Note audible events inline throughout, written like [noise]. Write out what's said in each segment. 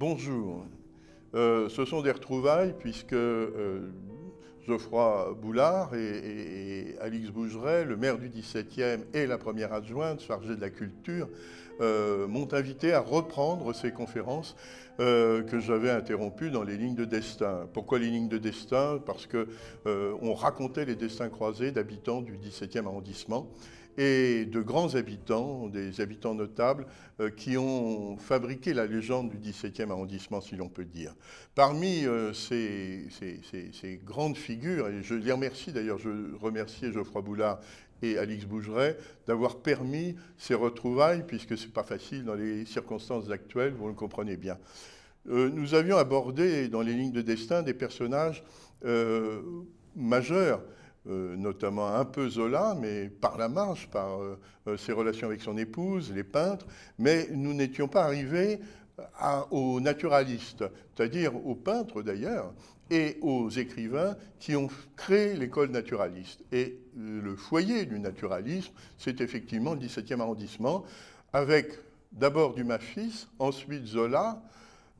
Bonjour. Euh, ce sont des retrouvailles puisque euh, Geoffroy Boulard et, Alix Bougeret, le maire du 17e et la première adjointe chargée de la culture, euh, m'ont invité à reprendre ces conférences que j'avais interrompues dans les lignes de destin. Pourquoi les lignes de destin Parce que on racontait les destins croisés d'habitants du 17e arrondissement et de grands habitants, des habitants notables, euh, qui ont fabriqué la légende du 17e arrondissement, si l'on peut dire. Parmi euh, ces, grandes figures, et je les remercie d'ailleurs, je remercie Geoffroy Boulard et Alix Bougeret d'avoir permis ces retrouvailles, puisque ce n'est pas facile dans les circonstances actuelles, vous le comprenez bien. Euh, nous avions abordé dans les lignes de destin des personnages majeurs euh, notamment un peu Zola, mais par la marche par euh, euh, ses relations avec son épouse, les peintres, mais nous n'étions pas arrivés aux naturalistes, c'est-à-dire aux peintres d'ailleurs, et aux écrivains qui ont créé l'école naturaliste. Et le foyer du naturalisme, c'est effectivement le 17e arrondissement, avec d'abord Dumas-Fils, ensuite Zola,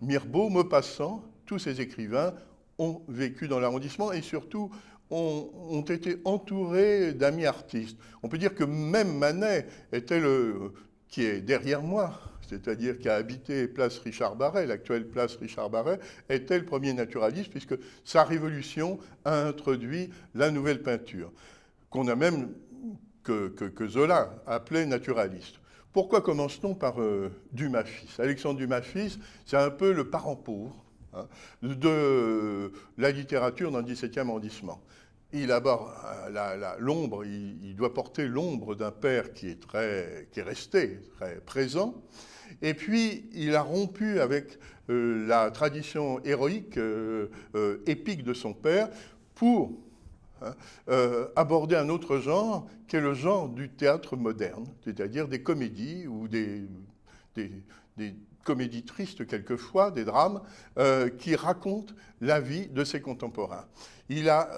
Mirbeau, Maupassant, tous ces écrivains ont vécu dans l'arrondissement et surtout ont, été entourés d'amis artistes. On peut dire que même Manet était le, qui est derrière moi, c'est-à-dire qui a habité place Richard Barret, l'actuelle place Richard Barret, était le premier naturaliste puisque sa révolution a introduit la nouvelle peinture, qu'on a même que, que, Zola appelait naturaliste. Pourquoi commence-t-on par euh, Dumas-Fils Alexandre Dumas-Fils, c'est un peu le parent pauvre Hein, de la littérature dans le 17e arrondissement. Il aborde euh, l'ombre, il, doit porter l'ombre d'un père qui est, très, qui est resté très présent. Et puis, il a rompu avec euh, la tradition héroïque, euh, épique de son père, pour hein, aborder un autre genre, qui est le genre du théâtre moderne, c'est-à-dire des comédies ou des, comédie triste quelquefois, des drames, euh, qui racontent la vie de ses contemporains. Il a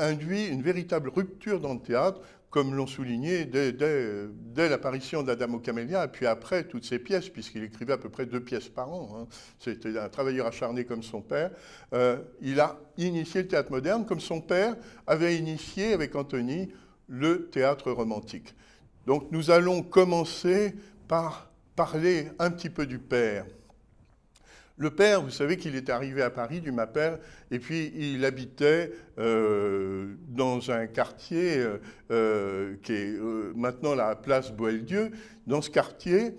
euh, induit une véritable rupture dans le théâtre, comme l'ont souligné dès, l'apparition d'Adamo Camélia, et puis après toutes ses pièces, puisqu'il écrivait à peu près deux pièces par an. Hein. C'était un travailleur acharné comme son père. Euh, il a initié le théâtre moderne, comme son père avait initié avec Anthony le théâtre romantique. Donc nous allons commencer par parler un petit peu du père. Le père, vous savez qu'il est arrivé à Paris du Mapel, et puis il habitait euh, dans un quartier euh, euh, qui est maintenant la place Bois-le-Dieu. Dans ce quartier,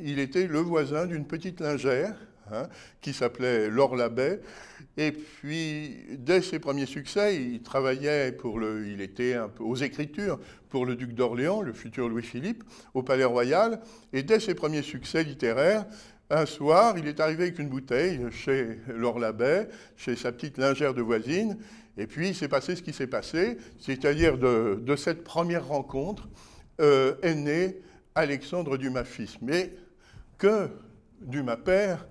il était le voisin d'une petite lingère hein, qui s'appelait Laure Labbé. Et puis, dès ses premiers succès, il travaillait pour le, il était un peu aux écritures pour le duc d'Orléans, le futur Louis-Philippe, au Palais Royal. Et dès ses premiers succès littéraires, un soir, il est arrivé avec une bouteille chez l'Orlabet, chez sa petite lingère de voisine. Et puis, il s'est passé ce qui s'est passé, c'est-à-dire de, cette première rencontre euh, est né Alexandre Dumas fils. Mais que Dumas père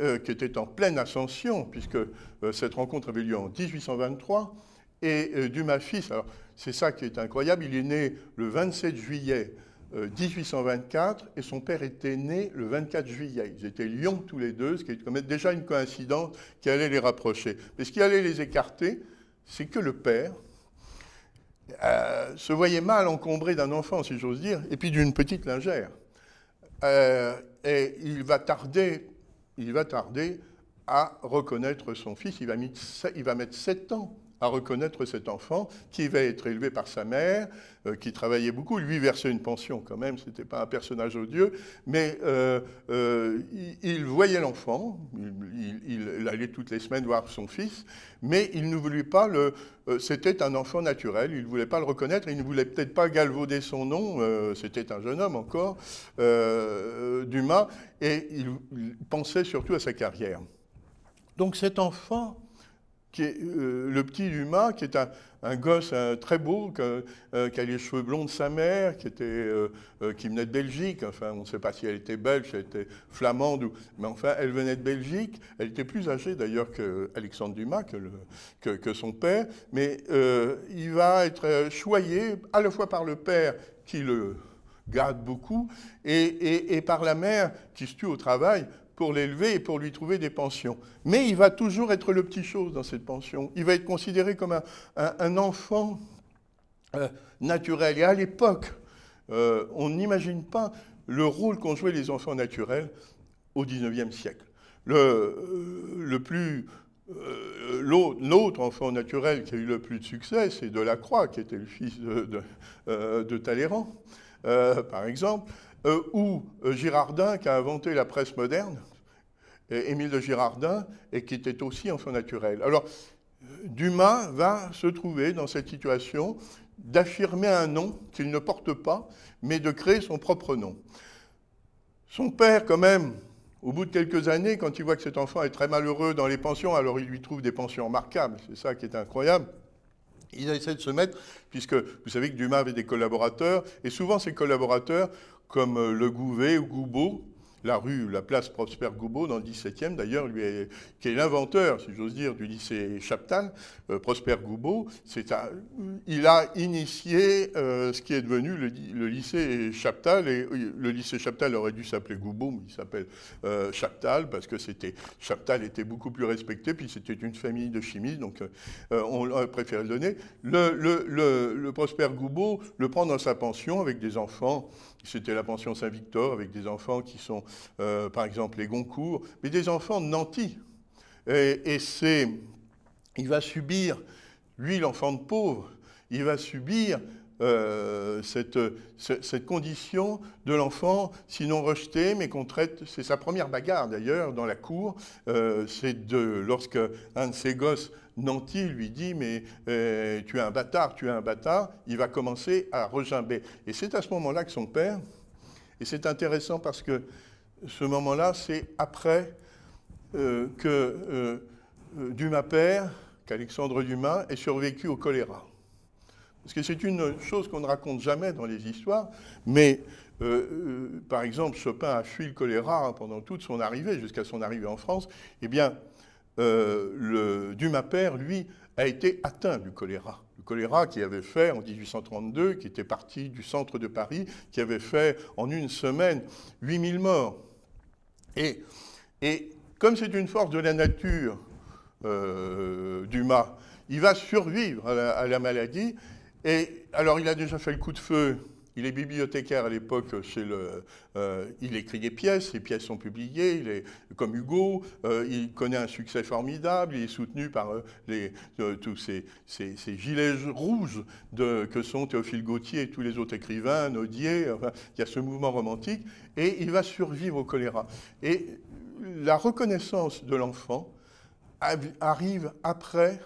euh, qui était en pleine ascension, puisque euh, cette rencontre avait lieu en 1823. Et euh, du Dumas fils, c'est ça qui est incroyable, il est né le 27 juillet 1824 et son père était né le 24 juillet. Ils étaient lions tous les deux, ce qui est déjà une coïncidence qui allait les rapprocher. Mais ce qui allait les écarter, c'est que le père se voyait mal encombré d'un enfant, si j'ose dire, et puis d'une petite lingère. et il va tarder il va tarder à reconnaître son fils. Il va, mettre sept ans à reconnaître cet enfant qui va être élevé par sa mère, euh, qui travaillait beaucoup. Lui versait une pension quand même, ce n'était pas un personnage odieux, mais euh, euh, il, voyait l'enfant, il, allait toutes les semaines voir son fils, mais il ne voulait pas le... c'était un enfant naturel, il ne voulait pas le reconnaître, il ne voulait peut-être pas galvauder son nom, c'était un jeune homme encore, Dumas, et il pensait surtout à sa carrière. Donc cet enfant qui est euh, le petit Dumas, qui est un, gosse euh, très beau, euh, qui a les cheveux blonds de sa mère, qui, était, venait de Belgique. Enfin, on ne sait pas si elle était belge, elle était flamande, mais enfin, elle venait de Belgique. Elle était plus âgée d'ailleurs qu'Alexandre Dumas, que, que, que, son père. Mais il va être choyé à la fois par le père qui le garde beaucoup et par la mère qui se tue au travail pour l'élever et pour lui trouver des pensions. Mais il va toujours être le petit chose dans cette pension. Il va être considéré comme un, un, enfant euh, naturel. Et à l'époque, euh, on n'imagine pas le rôle qu'ont joué les enfants naturels au XIXe siècle. Le, euh, le plus l'autre enfant naturel qui a eu le plus de succès, c'est Delacroix, qui était le fils de, de, Talleyrand, par exemple. Euh, ou euh, Girardin qui a inventé la presse moderne, Émile de Girardin, et qui était aussi enfant naturel. Alors, Dumas va se trouver dans cette situation d'affirmer un nom qu'il ne porte pas, mais de créer son propre nom. Son père, quand même, au bout de quelques années, quand il voit que cet enfant est très malheureux dans les pensions, alors il lui trouve des pensions remarquables, c'est ça qui est incroyable. Il essaie de se mettre, puisque vous savez que Dumas avait des collaborateurs, et souvent ces collaborateurs comme euh, le Gouvet ou Goubeau, la rue, la place Prosper Goubeau dans le 17e d'ailleurs, lui qui est l'inventeur, si j'ose dire, du lycée Chaptal, euh, Prosper Goubeau, il a initié euh, ce qui est devenu le, lycée Chaptal, et le lycée Chaptal aurait dû s'appeler Goubeau, mais il s'appelle Chaptal, parce que c'était, Chaptal était beaucoup plus respecté, puis c'était une famille de chimistes, donc on a préféré le donner. Le, le Prosper Goubeau le prend dans sa pension avec des enfants c'était la pension Saint-Victor avec des enfants qui sont, euh, par exemple, les Goncourt, mais des enfants nantis. Et, et c'est, il va subir, lui, l'enfant de pauvre, il va subir euh, cette, condition de l'enfant, sinon rejeté, mais qu'on traite, c'est sa première bagarre d'ailleurs dans la cour, euh, c'est de lorsque un de ses gosses nantis lui dit mais euh, tu es un bâtard, tu es un bâtard, il va commencer à regimber. Et c'est à ce moment-là que son père, et c'est intéressant parce que ce moment-là, c'est après que Dumas père, qu'Alexandre Dumas, ait survécu au choléra. Parce que c'est une chose qu'on ne raconte jamais dans les histoires, mais euh, euh, par exemple, Chopin a fui le choléra pendant toute son arrivée, jusqu'à son arrivée en France. Eh bien, euh, Dumas père, lui, a été atteint du choléra. Le choléra qui avait fait en 1832, qui était parti du centre de Paris, qui avait fait en une semaine 8000 morts. Et, comme c'est une force de la nature, Dumas, il va survivre à la maladie et alors, il a déjà fait le coup de feu. Il est bibliothécaire à l'époque euh, il écrit des pièces, les pièces sont publiées, il est comme Hugo, euh, il connaît un succès formidable, il est soutenu par euh, tous ces, gilets rouges que sont Théophile Gauthier et tous les autres écrivains, Nodier, il y a ce mouvement romantique, et il va survivre au choléra. Et la reconnaissance de l'enfant arrive après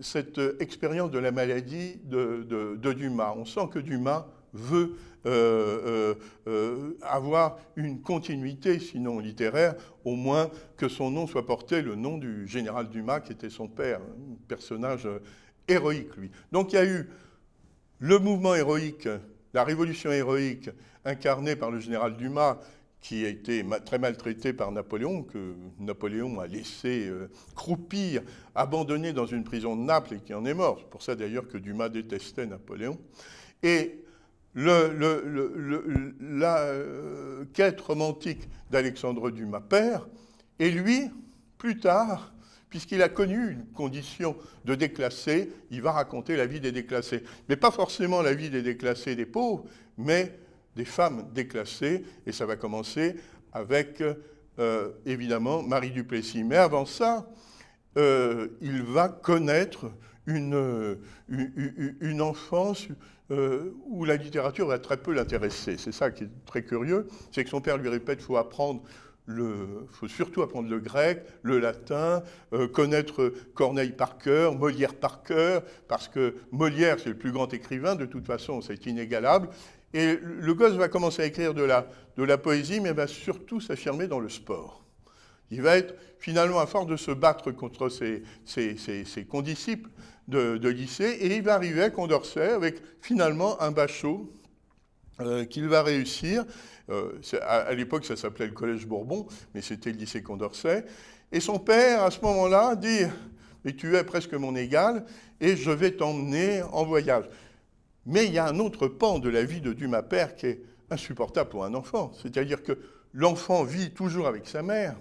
cette euh, expérience de la maladie de, Dumas. On sent que Dumas veut euh, euh, avoir une continuité, sinon littéraire, au moins que son nom soit porté, le nom du général Dumas, qui était son père, un personnage héroïque, lui. Donc il y a eu le mouvement héroïque, la révolution héroïque incarnée par le général Dumas, qui a été très maltraité par Napoléon, que Napoléon a laissé euh, croupir, abandonné dans une prison de Naples et qui en est mort. C'est pour ça d'ailleurs que Dumas détestait Napoléon. Et la euh, quête romantique d'Alexandre Dumas père, et lui, plus tard, puisqu'il a connu une condition de déclassé, il va raconter la vie des déclassés. Mais pas forcément la vie des déclassés des pauvres, mais des femmes déclassées, et ça va commencer avec, euh, évidemment, Marie Duplessis. Mais avant ça, euh, il va connaître une, une, enfance euh, où la littérature va très peu l'intéresser. C'est ça qui est très curieux, c'est que son père lui répète, faut apprendre le, faut surtout apprendre le grec, le latin, connaître Corneille par cœur, Molière par cœur, parce que Molière, c'est le plus grand écrivain, de toute façon, c'est inégalable. Et le gosse va commencer à écrire de la, poésie, mais va surtout s'affirmer dans le sport. Il va être finalement à force de se battre contre ses, condisciples de, lycée, et il va arriver à Condorcet avec finalement un bachot euh, qu'il va réussir. Euh, à, l'époque, ça s'appelait le Collège Bourbon, mais c'était le lycée Condorcet. Et son père, à ce moment-là, dit Mais tu es presque mon égal, et je vais t'emmener en voyage. Mais il y a un autre pan de la vie de Dumas père qui est insupportable pour un enfant. C'est-à-dire que l'enfant vit toujours avec sa mère,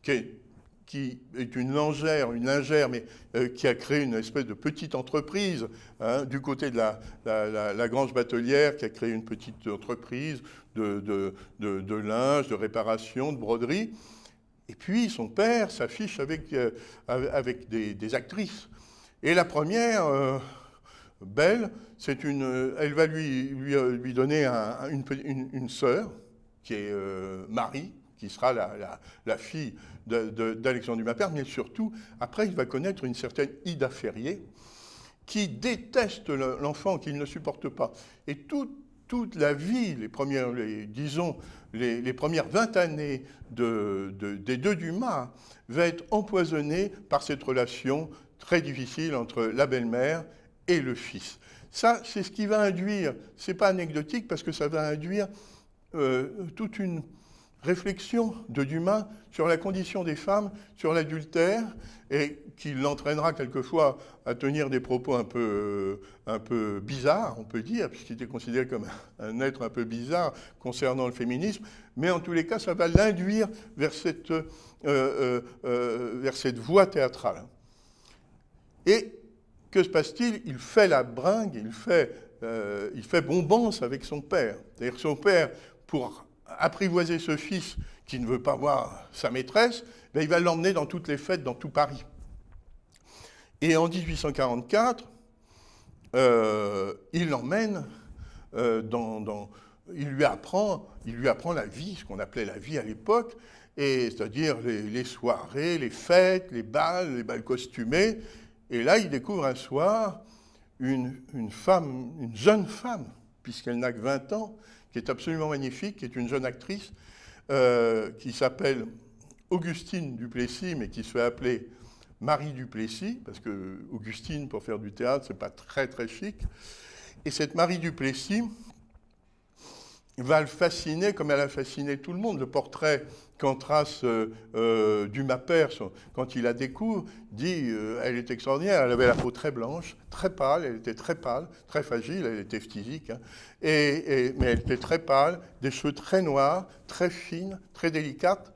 qui est, qui une lingère, une lingère, mais euh, qui a créé une espèce de petite entreprise hein, du côté de la, la, grange batelière, qui a créé une petite entreprise de, linge, de réparation, de broderie. Et puis son père s'affiche avec, euh, des, actrices. Et la première, euh, Belle, c'est une, euh, elle va lui, lui, euh, donner une, sœur, qui est euh, Marie, qui sera la, fille d'Alexandre de, Dumas-Père, mais surtout, après, il va connaître une certaine Ida Ferrier, qui déteste l'enfant, qu'il ne supporte pas. Et toute, la vie, les premières, disons, les, premières 20 années des deux Dumas va être empoisonnée par cette relation très difficile entre la belle-mère et le Fils. Ça, c'est ce qui va induire, c'est pas anecdotique parce que ça va induire euh, toute une réflexion de Dumas sur la condition des femmes, sur l'adultère, et qui l'entraînera quelquefois à tenir des propos un peu, euh, un peu bizarres, on peut dire, puisqu'il était considéré comme un être un peu bizarre concernant le féminisme, mais en tous les cas, ça va l'induire vers cette, euh, vers cette voie théâtrale. Et que se passe-t-il Il fait la bringue, il fait, euh, il fait bombance avec son père. C'est-à-dire son père, pour apprivoiser ce fils qui ne veut pas voir sa maîtresse, ben, il va l'emmener dans toutes les fêtes, dans tout Paris. Et en 1844, euh, il l'emmène euh, dans, il lui apprend, il lui apprend la vie, ce qu'on appelait la vie à l'époque, c'est-à-dire les, soirées, les fêtes, les balles, les balles costumés. Et là, il découvre un soir une, femme, une jeune femme, puisqu'elle n'a que 20 ans, qui est absolument magnifique, qui est une jeune actrice, euh, qui s'appelle Augustine Duplessis, mais qui se fait appeler Marie Duplessis, parce que Augustine, pour faire du théâtre, c'est pas très très chic. Et cette Marie Duplessis, va le fasciner comme elle a fasciné tout le monde. Le portrait qu'en trace euh, euh, Dumas Père, quand il la découvre, dit euh, elle est extraordinaire, elle avait la peau très blanche, très pâle, elle était très pâle, très fragile, elle était physique, hein. mais elle était très pâle, des cheveux très noirs, très fines, très délicates,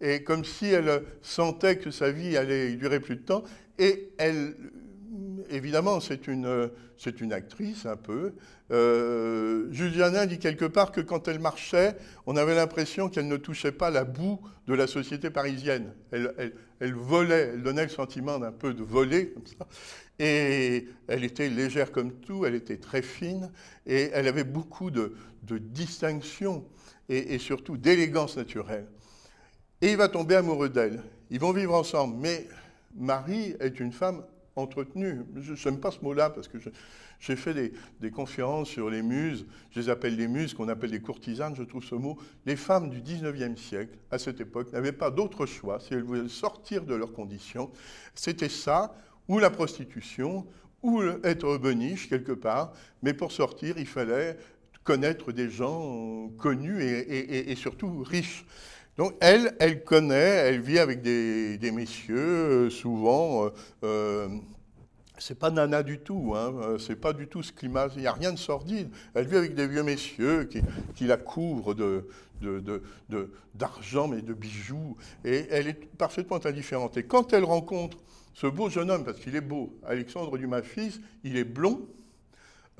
et comme si elle sentait que sa vie allait durer plus de temps, et elle évidemment, c'est une, c'est une actrice un peu. Euh, Juliana dit quelque part que quand elle marchait, on avait l'impression qu'elle ne touchait pas la boue de la société parisienne. Elle, elle, volait, elle donnait le sentiment d'un peu de voler, comme ça. Et elle était légère comme tout, elle était très fine, et elle avait beaucoup de, de distinction et, et surtout d'élégance naturelle. Et il va tomber amoureux d'elle. Ils vont vivre ensemble, mais Marie est une femme entretenu. Je n'aime pas ce mot-là parce que j'ai fait des, conférences sur les muses, je les appelle les muses, qu'on appelle les courtisanes, je trouve ce mot. Les femmes du 19e siècle, à cette époque, n'avaient pas d'autre choix si elles voulaient sortir de leurs conditions. C'était ça, ou la prostitution, ou être boniche quelque part, mais pour sortir, il fallait connaître des gens euh, connus et, et surtout riches. Donc elle, elle connaît, elle vit avec des, messieurs, euh, souvent. Ce euh, euh, c'est pas nana du tout, hein, c'est pas du tout ce climat, il n'y a rien de sordide. Elle vit avec des vieux messieurs qui, la couvrent de, d'argent, mais de bijoux, et elle est parfaitement indifférente. Et quand elle rencontre ce beau jeune homme, parce qu'il est beau, Alexandre Dumas-Fils, il est blond,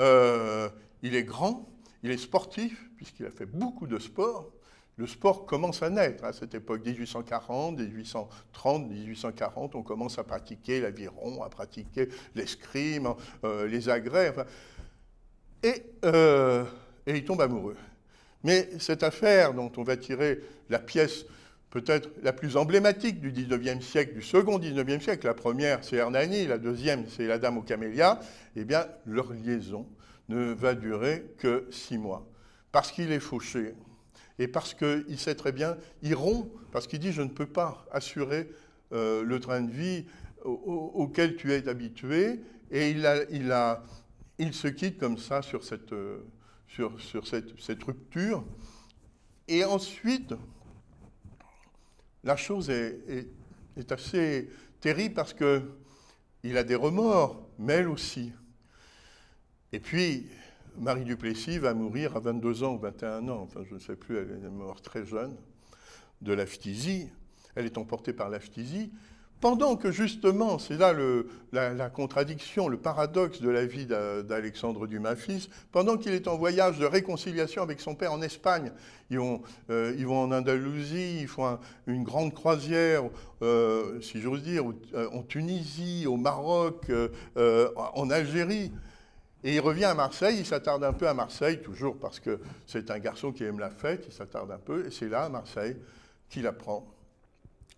il est grand, il est sportif, puisqu'il a fait beaucoup de sport, le sport commence à naître à cette époque, 1840, 1830, 1840, on commence à pratiquer l'aviron, à pratiquer l'escrime, euh, les agrès, et, ils euh, tombent il tombe amoureux. Mais cette affaire dont on va tirer la pièce peut-être la plus emblématique du 19e siècle, du second 19e siècle, la première c'est Hernani, la deuxième c'est la Dame aux Camélias, eh bien leur liaison ne va durer que six mois, parce qu'il est fauché et parce qu'il sait très bien, il rompt, parce qu'il dit je ne peux pas assurer euh, le train de vie auquel tu es habitué, et il, a, il, a, il se quitte comme ça sur cette, euh, sur, cette, rupture. Et ensuite, la chose est, est assez terrible parce qu'il a des remords, mais elle aussi. Et puis, Marie Duplessis va mourir à 22 ans ou 21 ans, enfin je ne sais plus, elle est morte très jeune, de la Elle est emportée par la Pendant que justement, c'est là le, la, contradiction, le paradoxe de la vie d'Alexandre Dumas fils, pendant qu'il est en voyage de réconciliation avec son père en Espagne, ils, euh, ils vont en Andalousie, ils font une grande croisière, euh, si j'ose dire, euh, en Tunisie, au Maroc, en Algérie. Et il revient à Marseille, il s'attarde un peu à Marseille, toujours parce que c'est un garçon qui aime la fête, il s'attarde un peu, et c'est là, à Marseille, qu'il apprend,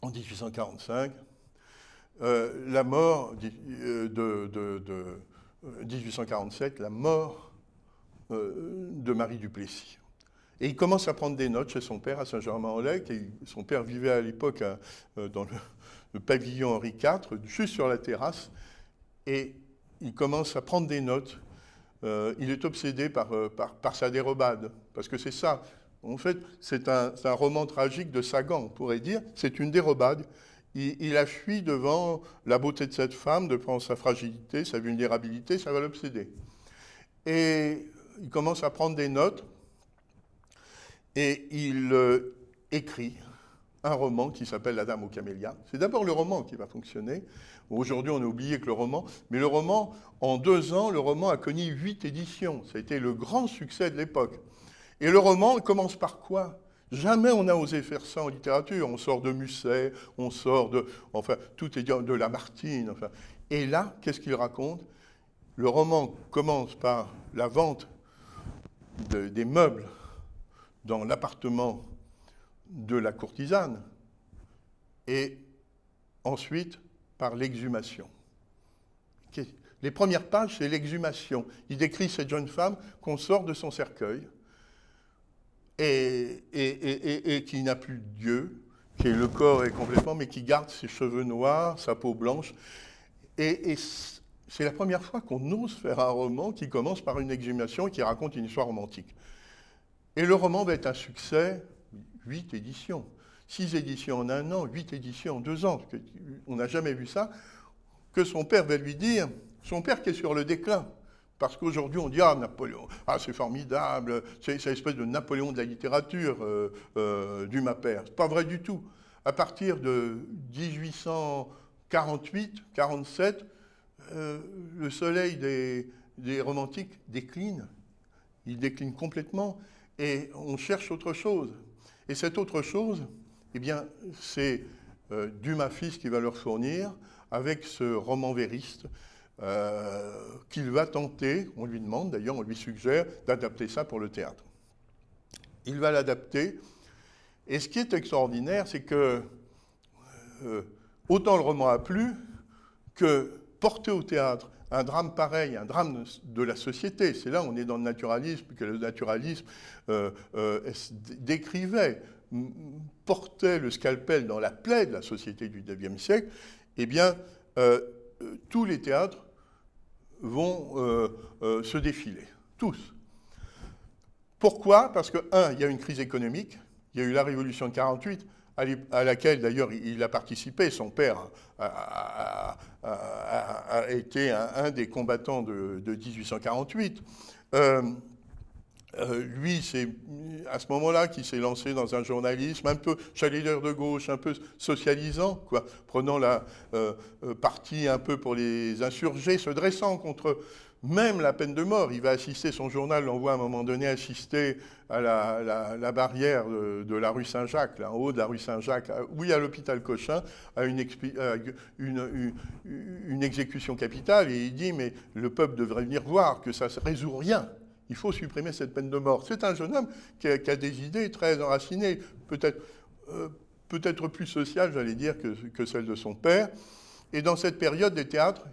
en 1845, euh, la mort euh, de, 1847, euh, la mort de Marie Duplessis. Et il commence à prendre des notes chez son père à Saint-Germain-en-Laye. Son père vivait à l'époque hein, dans le, pavillon Henri IV, juste sur la terrasse. Et il commence à prendre des notes euh, il est obsédé par, euh, sa dérobade, parce que c'est ça. En fait, c'est un, roman tragique de Sagan, on pourrait dire. C'est une dérobade. Il, a fui devant la beauté de cette femme, devant sa fragilité, sa vulnérabilité, ça va l'obséder. Et il commence à prendre des notes et il euh, écrit un roman qui s'appelle La Dame aux Camélias. C'est d'abord le roman qui va fonctionner, Aujourd'hui, on a oublié que le roman, mais le roman, en deux ans, le roman a connu huit éditions. Ça a été le grand succès de l'époque. Et le roman commence par quoi Jamais on n'a osé faire ça en littérature. On sort de Musset, on sort de, enfin, tout est de Lamartine. Et là, qu'est-ce qu'il raconte Le roman commence par la vente des meubles dans l'appartement de la courtisane. Et ensuite, par l'exhumation. Les premières pages, c'est l'exhumation. Il décrit cette jeune femme qu'on sort de son cercueil et, et, qui n'a plus de Dieu, qui le corps est complètement, mais qui garde ses cheveux noirs, sa peau blanche. Et, c'est la première fois qu'on ose faire un roman qui commence par une exhumation et qui raconte une histoire romantique. Et le roman va être un succès, huit éditions six éditions en un an, huit éditions en deux ans. On n'a jamais vu ça. Que son père va lui dire, son père qui est sur le déclin. Parce qu'aujourd'hui, on dit Ah, Napoléon, ah, c'est formidable, c'est cette espèce de Napoléon de la littérature euh, euh, du ma du Ce C'est pas vrai du tout. À partir de 1848-47, euh, le soleil des, des romantiques décline. Il décline complètement et on cherche autre chose. Et cette autre chose, eh bien, c'est euh, Dumas fils qui va leur fournir avec ce roman vériste euh, qu'il va tenter, on lui demande d'ailleurs, on lui suggère d'adapter ça pour le théâtre. Il va l'adapter. Et ce qui est extraordinaire, c'est que euh, autant le roman a plu que porter au théâtre un drame pareil, un drame de la société, c'est là on est dans le naturalisme, que le naturalisme décrivait portait le scalpel dans la plaie de la société du 19e siècle, eh bien, euh, euh, tous les théâtres vont euh, se défiler, tous. Pourquoi Parce que, un, il y a une crise économique, il y a eu la révolution de 48, à laquelle d'ailleurs il a participé, son père a, été un, des combattants de, de 1848. Euh, lui, c'est à ce moment-là qu'il s'est lancé dans un journalisme un peu chalideur de gauche, un peu socialisant, quoi, prenant la euh, euh, partie un peu pour les insurgés, se dressant contre même la peine de mort. Il va assister, son journal l'envoie à un moment donné assister à la, barrière de, la rue Saint-Jacques, là, en haut de la rue Saint-Jacques, oui, à l'hôpital Cochin, à une, une, exécution capitale. Et il dit, mais le peuple devrait venir voir que ça ne résout rien. Il faut supprimer cette peine de mort. C'est un jeune homme qui a, des idées très enracinées, peut-être euh, peut-être plus sociales, j'allais dire, que, que celles de son père. Et dans cette période, les théâtres,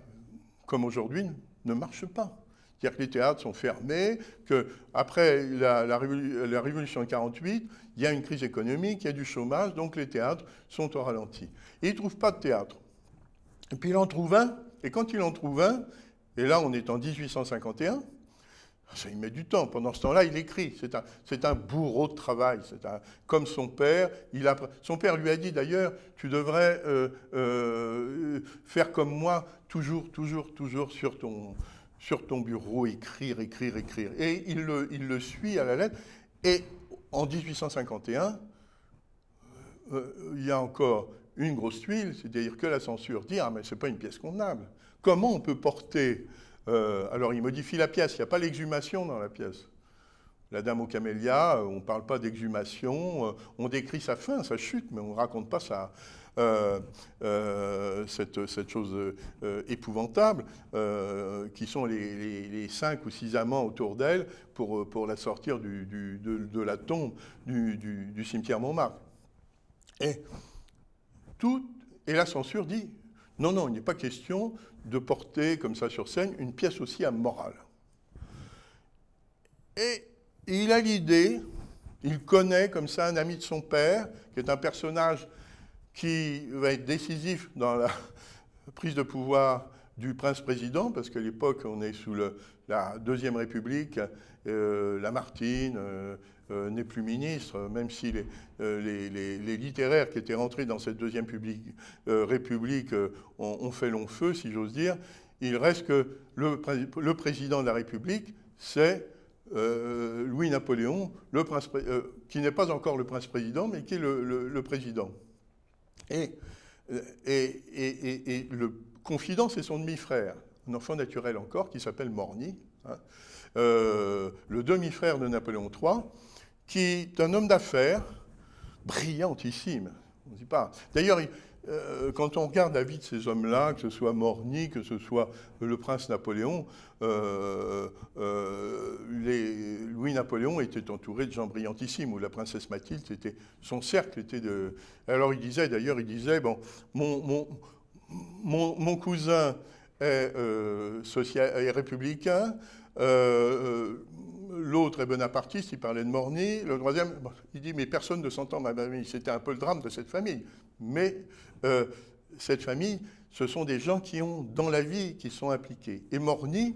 comme aujourd'hui, ne marchent pas. C'est-à-dire que les théâtres sont fermés, qu'après la, la, la, Révolution 48, il y a une crise économique, il y a du chômage, donc les théâtres sont au ralenti. Et il ne trouve pas de théâtre. Et puis il en trouve un, et quand il en trouve un, et là on est en 1851, ça, il met du temps. Pendant ce temps-là, il écrit. C'est un, c'est un bourreau de travail. C'est un, comme son père. Il a, son père lui a dit d'ailleurs, tu devrais euh, euh, faire comme moi, toujours, toujours, toujours sur ton, sur ton bureau, écrire, écrire, écrire. Et il le, il le suit à la lettre. Et en 1851, euh, il y a encore une grosse tuile, c'est-à-dire que la censure dit, ah mais c'est pas une pièce convenable. Comment on peut porter euh, alors il modifie la pièce, il n'y a pas l'exhumation dans la pièce. La dame aux camélias, euh, on ne parle pas d'exhumation, euh, on décrit sa fin, sa chute, mais on ne raconte pas ça. cette, chose épouvantable, qui sont les, cinq ou six amants autour d'elle pour, pour la sortir de, la tombe du, cimetière Montmartre. Et, tout, et la censure dit, non, non, il n'est pas question de porter comme ça sur scène une pièce aussi amorale. Et il a l'idée, il connaît comme ça un ami de son père, qui est un personnage qui va être décisif dans la [laughs] prise de pouvoir du prince-président, parce qu'à l'époque, on est sous la Deuxième République, euh, Lamartine, euh, euh, n'est plus ministre, même si euh, les, littéraires qui étaient rentrés dans cette deuxième euh, République ont, fait long feu, si j'ose dire, il reste que le, président de la République, c'est Louis-Napoléon, qui n'est pas encore le prince-président, mais qui est le, président. Et, et, le confident, c'est son demi-frère, un enfant naturel encore, qui s'appelle Morny. Hein. le demi-frère de Napoléon III, qui est un homme d'affaires brillantissime. pas. D'ailleurs, euh, quand on regarde la vie de ces hommes-là, que ce soit Morny, que ce soit le prince Napoléon, euh, euh, Louis Napoléon était entouré de gens brillantissimes, ou la princesse Mathilde, était, son cercle était de. Alors il disait, d'ailleurs, il disait, bon, mon, cousin social, est républicain, euh, euh, l'autre est bonapartiste, il parlait de Morny. Le troisième, il dit Mais personne ne s'entend, ma famille. C'était un peu le drame de cette famille. Mais euh, cette famille, ce sont des gens qui ont, dans la vie, qui sont impliqués. Et Morny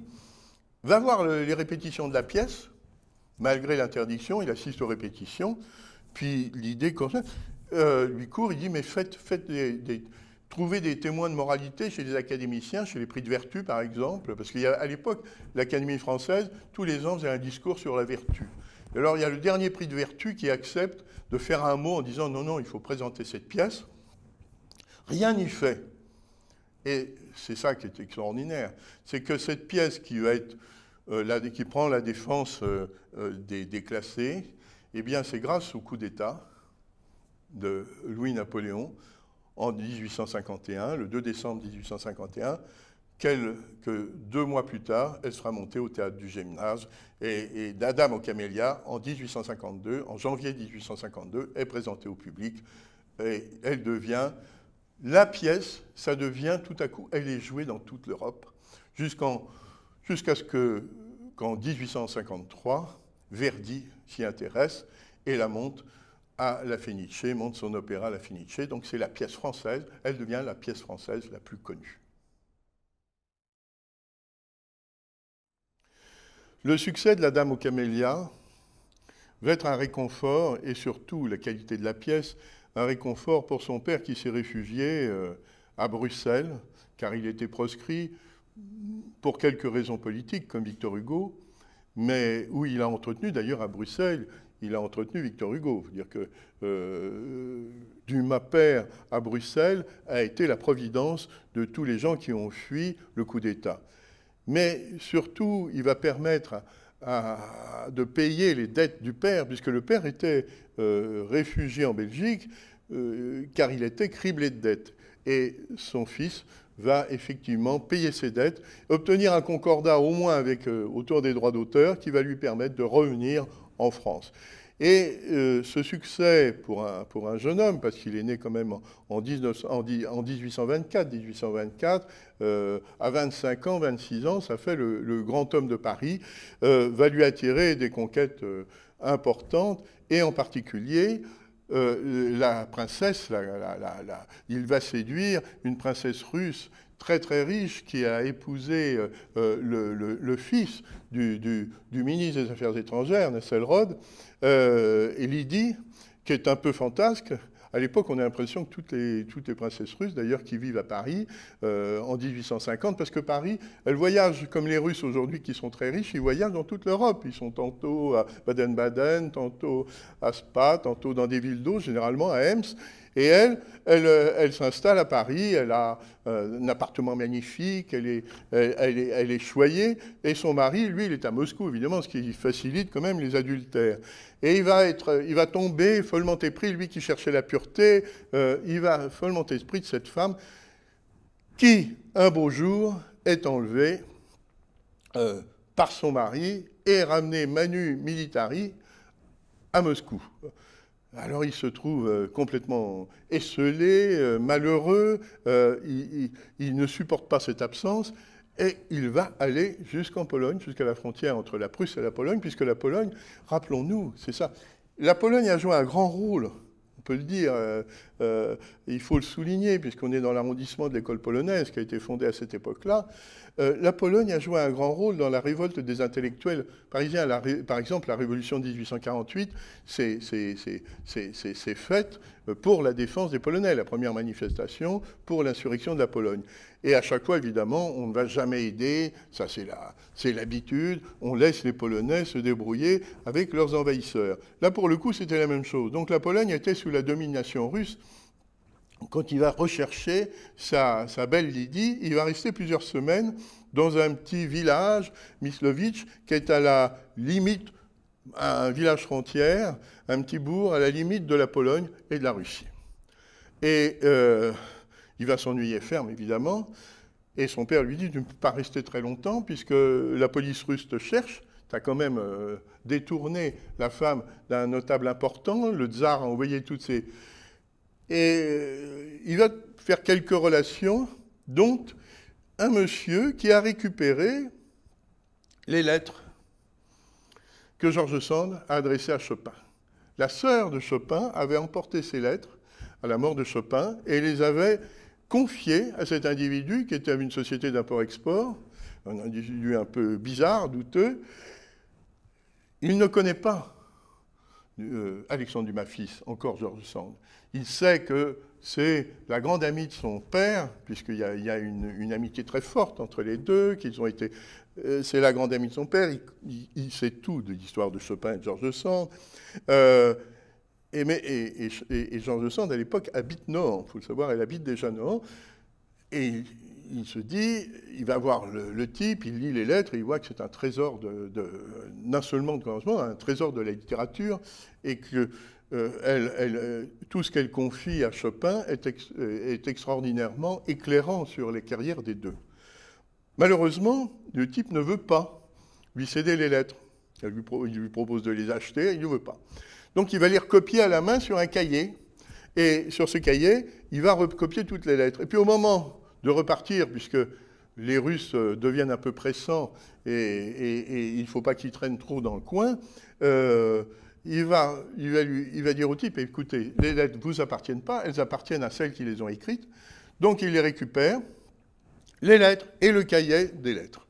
va voir les répétitions de la pièce, malgré l'interdiction, il assiste aux répétitions. Puis l'idée, euh, lui court, il dit Mais faites, faites des trouver des témoins de moralité chez les académiciens, chez les prix de vertu par exemple, parce qu'à l'époque, l'Académie française, tous les ans, faisait un discours sur la vertu. Et alors il y a le dernier prix de vertu qui accepte de faire un mot en disant non, non, il faut présenter cette pièce. Rien n'y fait. Et c'est ça qui est extraordinaire, c'est que cette pièce qui va être euh, qui prend la défense euh, euh, des, déclassés, classés, eh bien c'est grâce au coup d'État de Louis-Napoléon en 1851, le 2 décembre 1851, que deux mois plus tard, elle sera montée au théâtre du Géminage, Et, d'Adam au Camélia, en 1852, en janvier 1852, est présentée au public. Et elle devient la pièce, ça devient tout à coup, elle est jouée dans toute l'Europe, jusqu'à ce que, qu'en 1853, Verdi s'y intéresse et la monte à La Fenice, monte son opéra La Fenice. Donc c'est la pièce française, elle devient la pièce française la plus connue. Le succès de La Dame aux Camélias va être un réconfort et surtout la qualité de la pièce, un réconfort pour son père qui s'est réfugié euh, à Bruxelles car il était proscrit pour quelques raisons politiques comme Victor Hugo, mais où il a entretenu d'ailleurs à Bruxelles il a entretenu Victor Hugo. dire que euh, du père » à Bruxelles a été la providence de tous les gens qui ont fui le coup d'État. Mais surtout, il va permettre de payer les dettes du père, puisque le père était euh, réfugié en Belgique, euh, car il était criblé de dettes. Et son fils va effectivement payer ses dettes, obtenir un concordat au moins autour des droits d'auteur qui va lui permettre de revenir en France. Et euh, ce succès pour un, pour un, jeune homme, parce qu'il est né quand même en, 1824, 1824, euh, à 25 ans, 26 ans, ça fait le, grand homme de Paris, euh, va lui attirer des conquêtes importantes, et en particulier la princesse, la, la, il va séduire une princesse russe très très riche qui a épousé euh, euh, le, fils du, ministre des Affaires étrangères, nesselrode Rod, euh, et Lydie, qui est un peu fantasque. À l'époque, on a l'impression que toutes les, princesses russes, d'ailleurs, qui vivent à Paris en 1850, parce que Paris, elles voyagent, comme les Russes aujourd'hui qui sont très riches, ils voyagent dans toute l'Europe. Ils sont tantôt à Baden-Baden, tantôt à Spa, tantôt dans des villes d'eau, généralement à Ems. Et elle, euh, elle, s'installe à Paris, elle a euh, un appartement magnifique, elle est, choyée, et son mari, lui, il est à Moscou, évidemment, ce qui facilite quand même les adultères. Et il va, être, euh, il va tomber follement épris, lui qui cherchait la pureté, il va follement esprit de cette femme qui, un beau jour, est enlevée par son mari et ramenée manu militari à Moscou. Alors il se trouve euh, complètement esselé, euh, malheureux, euh, il, ne supporte pas cette absence et il va aller jusqu'en Pologne, jusqu'à la frontière entre la Prusse et la Pologne, puisque la Pologne, rappelons-nous, c'est ça, la Pologne a joué un grand rôle peut le dire. Euh, euh, il faut le souligner, puisqu'on est dans l'arrondissement de l'école polonaise qui a été fondée à cette époque-là. Euh, la Pologne a joué un grand rôle dans la révolte des intellectuels parisiens. La, par exemple, la révolution de 1848 s'est faite pour la défense des Polonais, la première manifestation pour l'insurrection de la Pologne. Et à chaque fois, évidemment, on ne va jamais aider, ça c'est l'habitude, on laisse les Polonais se débrouiller avec leurs envahisseurs. Là, pour le coup, c'était la même chose. Donc la Pologne était sous la la domination russe, quand il va rechercher sa, belle Lydie, il va rester plusieurs semaines dans un petit village, Mislovitch, qui est à la limite, un village frontière, un petit bourg à la limite de la Pologne et de la Russie. Et euh, il va s'ennuyer ferme, évidemment. Et son père lui dit, tu ne peux pas rester très longtemps puisque la police russe te cherche tu as quand même euh, détourné la femme d'un notable important, le tsar a envoyé toutes ces... Et euh, il va faire quelques relations, dont un monsieur qui a récupéré les lettres que Georges Sand a adressées à Chopin. La sœur de Chopin avait emporté ces lettres à la mort de Chopin et les avait confiées à cet individu qui était une société d'import-export, un individu un peu bizarre, douteux, il ne connaît pas euh, Alexandre Dumas fils, encore Georges Sand. Il sait que c'est la grande amie de son père, puisqu'il y a, une, amitié très forte entre les deux, qu'ils ont été. Euh, c'est la grande amie de son père. Il, sait tout de l'histoire de Chopin et de Georges Sand. Euh, et, Georges Sand, à l'époque, habite Nohant, Il faut le savoir, elle habite déjà Nohant, Et il se dit, il va voir le, type, il lit les lettres, il voit que c'est un trésor de, non seulement de commencement, un trésor de la littérature, et que euh, euh, tout ce qu'elle confie à Chopin est, euh, est, extraordinairement éclairant sur les carrières des deux. Malheureusement, le type ne veut pas lui céder les lettres. il lui propose de les acheter, il ne veut pas. Donc il va les recopier à la main sur un cahier. Et sur ce cahier, il va recopier toutes les lettres. Et puis au moment de repartir, puisque les Russes euh, deviennent un peu pressants et, il ne faut pas qu'ils traînent trop dans le coin, euh, il, va, il, va il va dire au type, écoutez, les lettres ne vous appartiennent pas, elles appartiennent à celles qui les ont écrites. Donc il les récupère, les lettres et le cahier des lettres.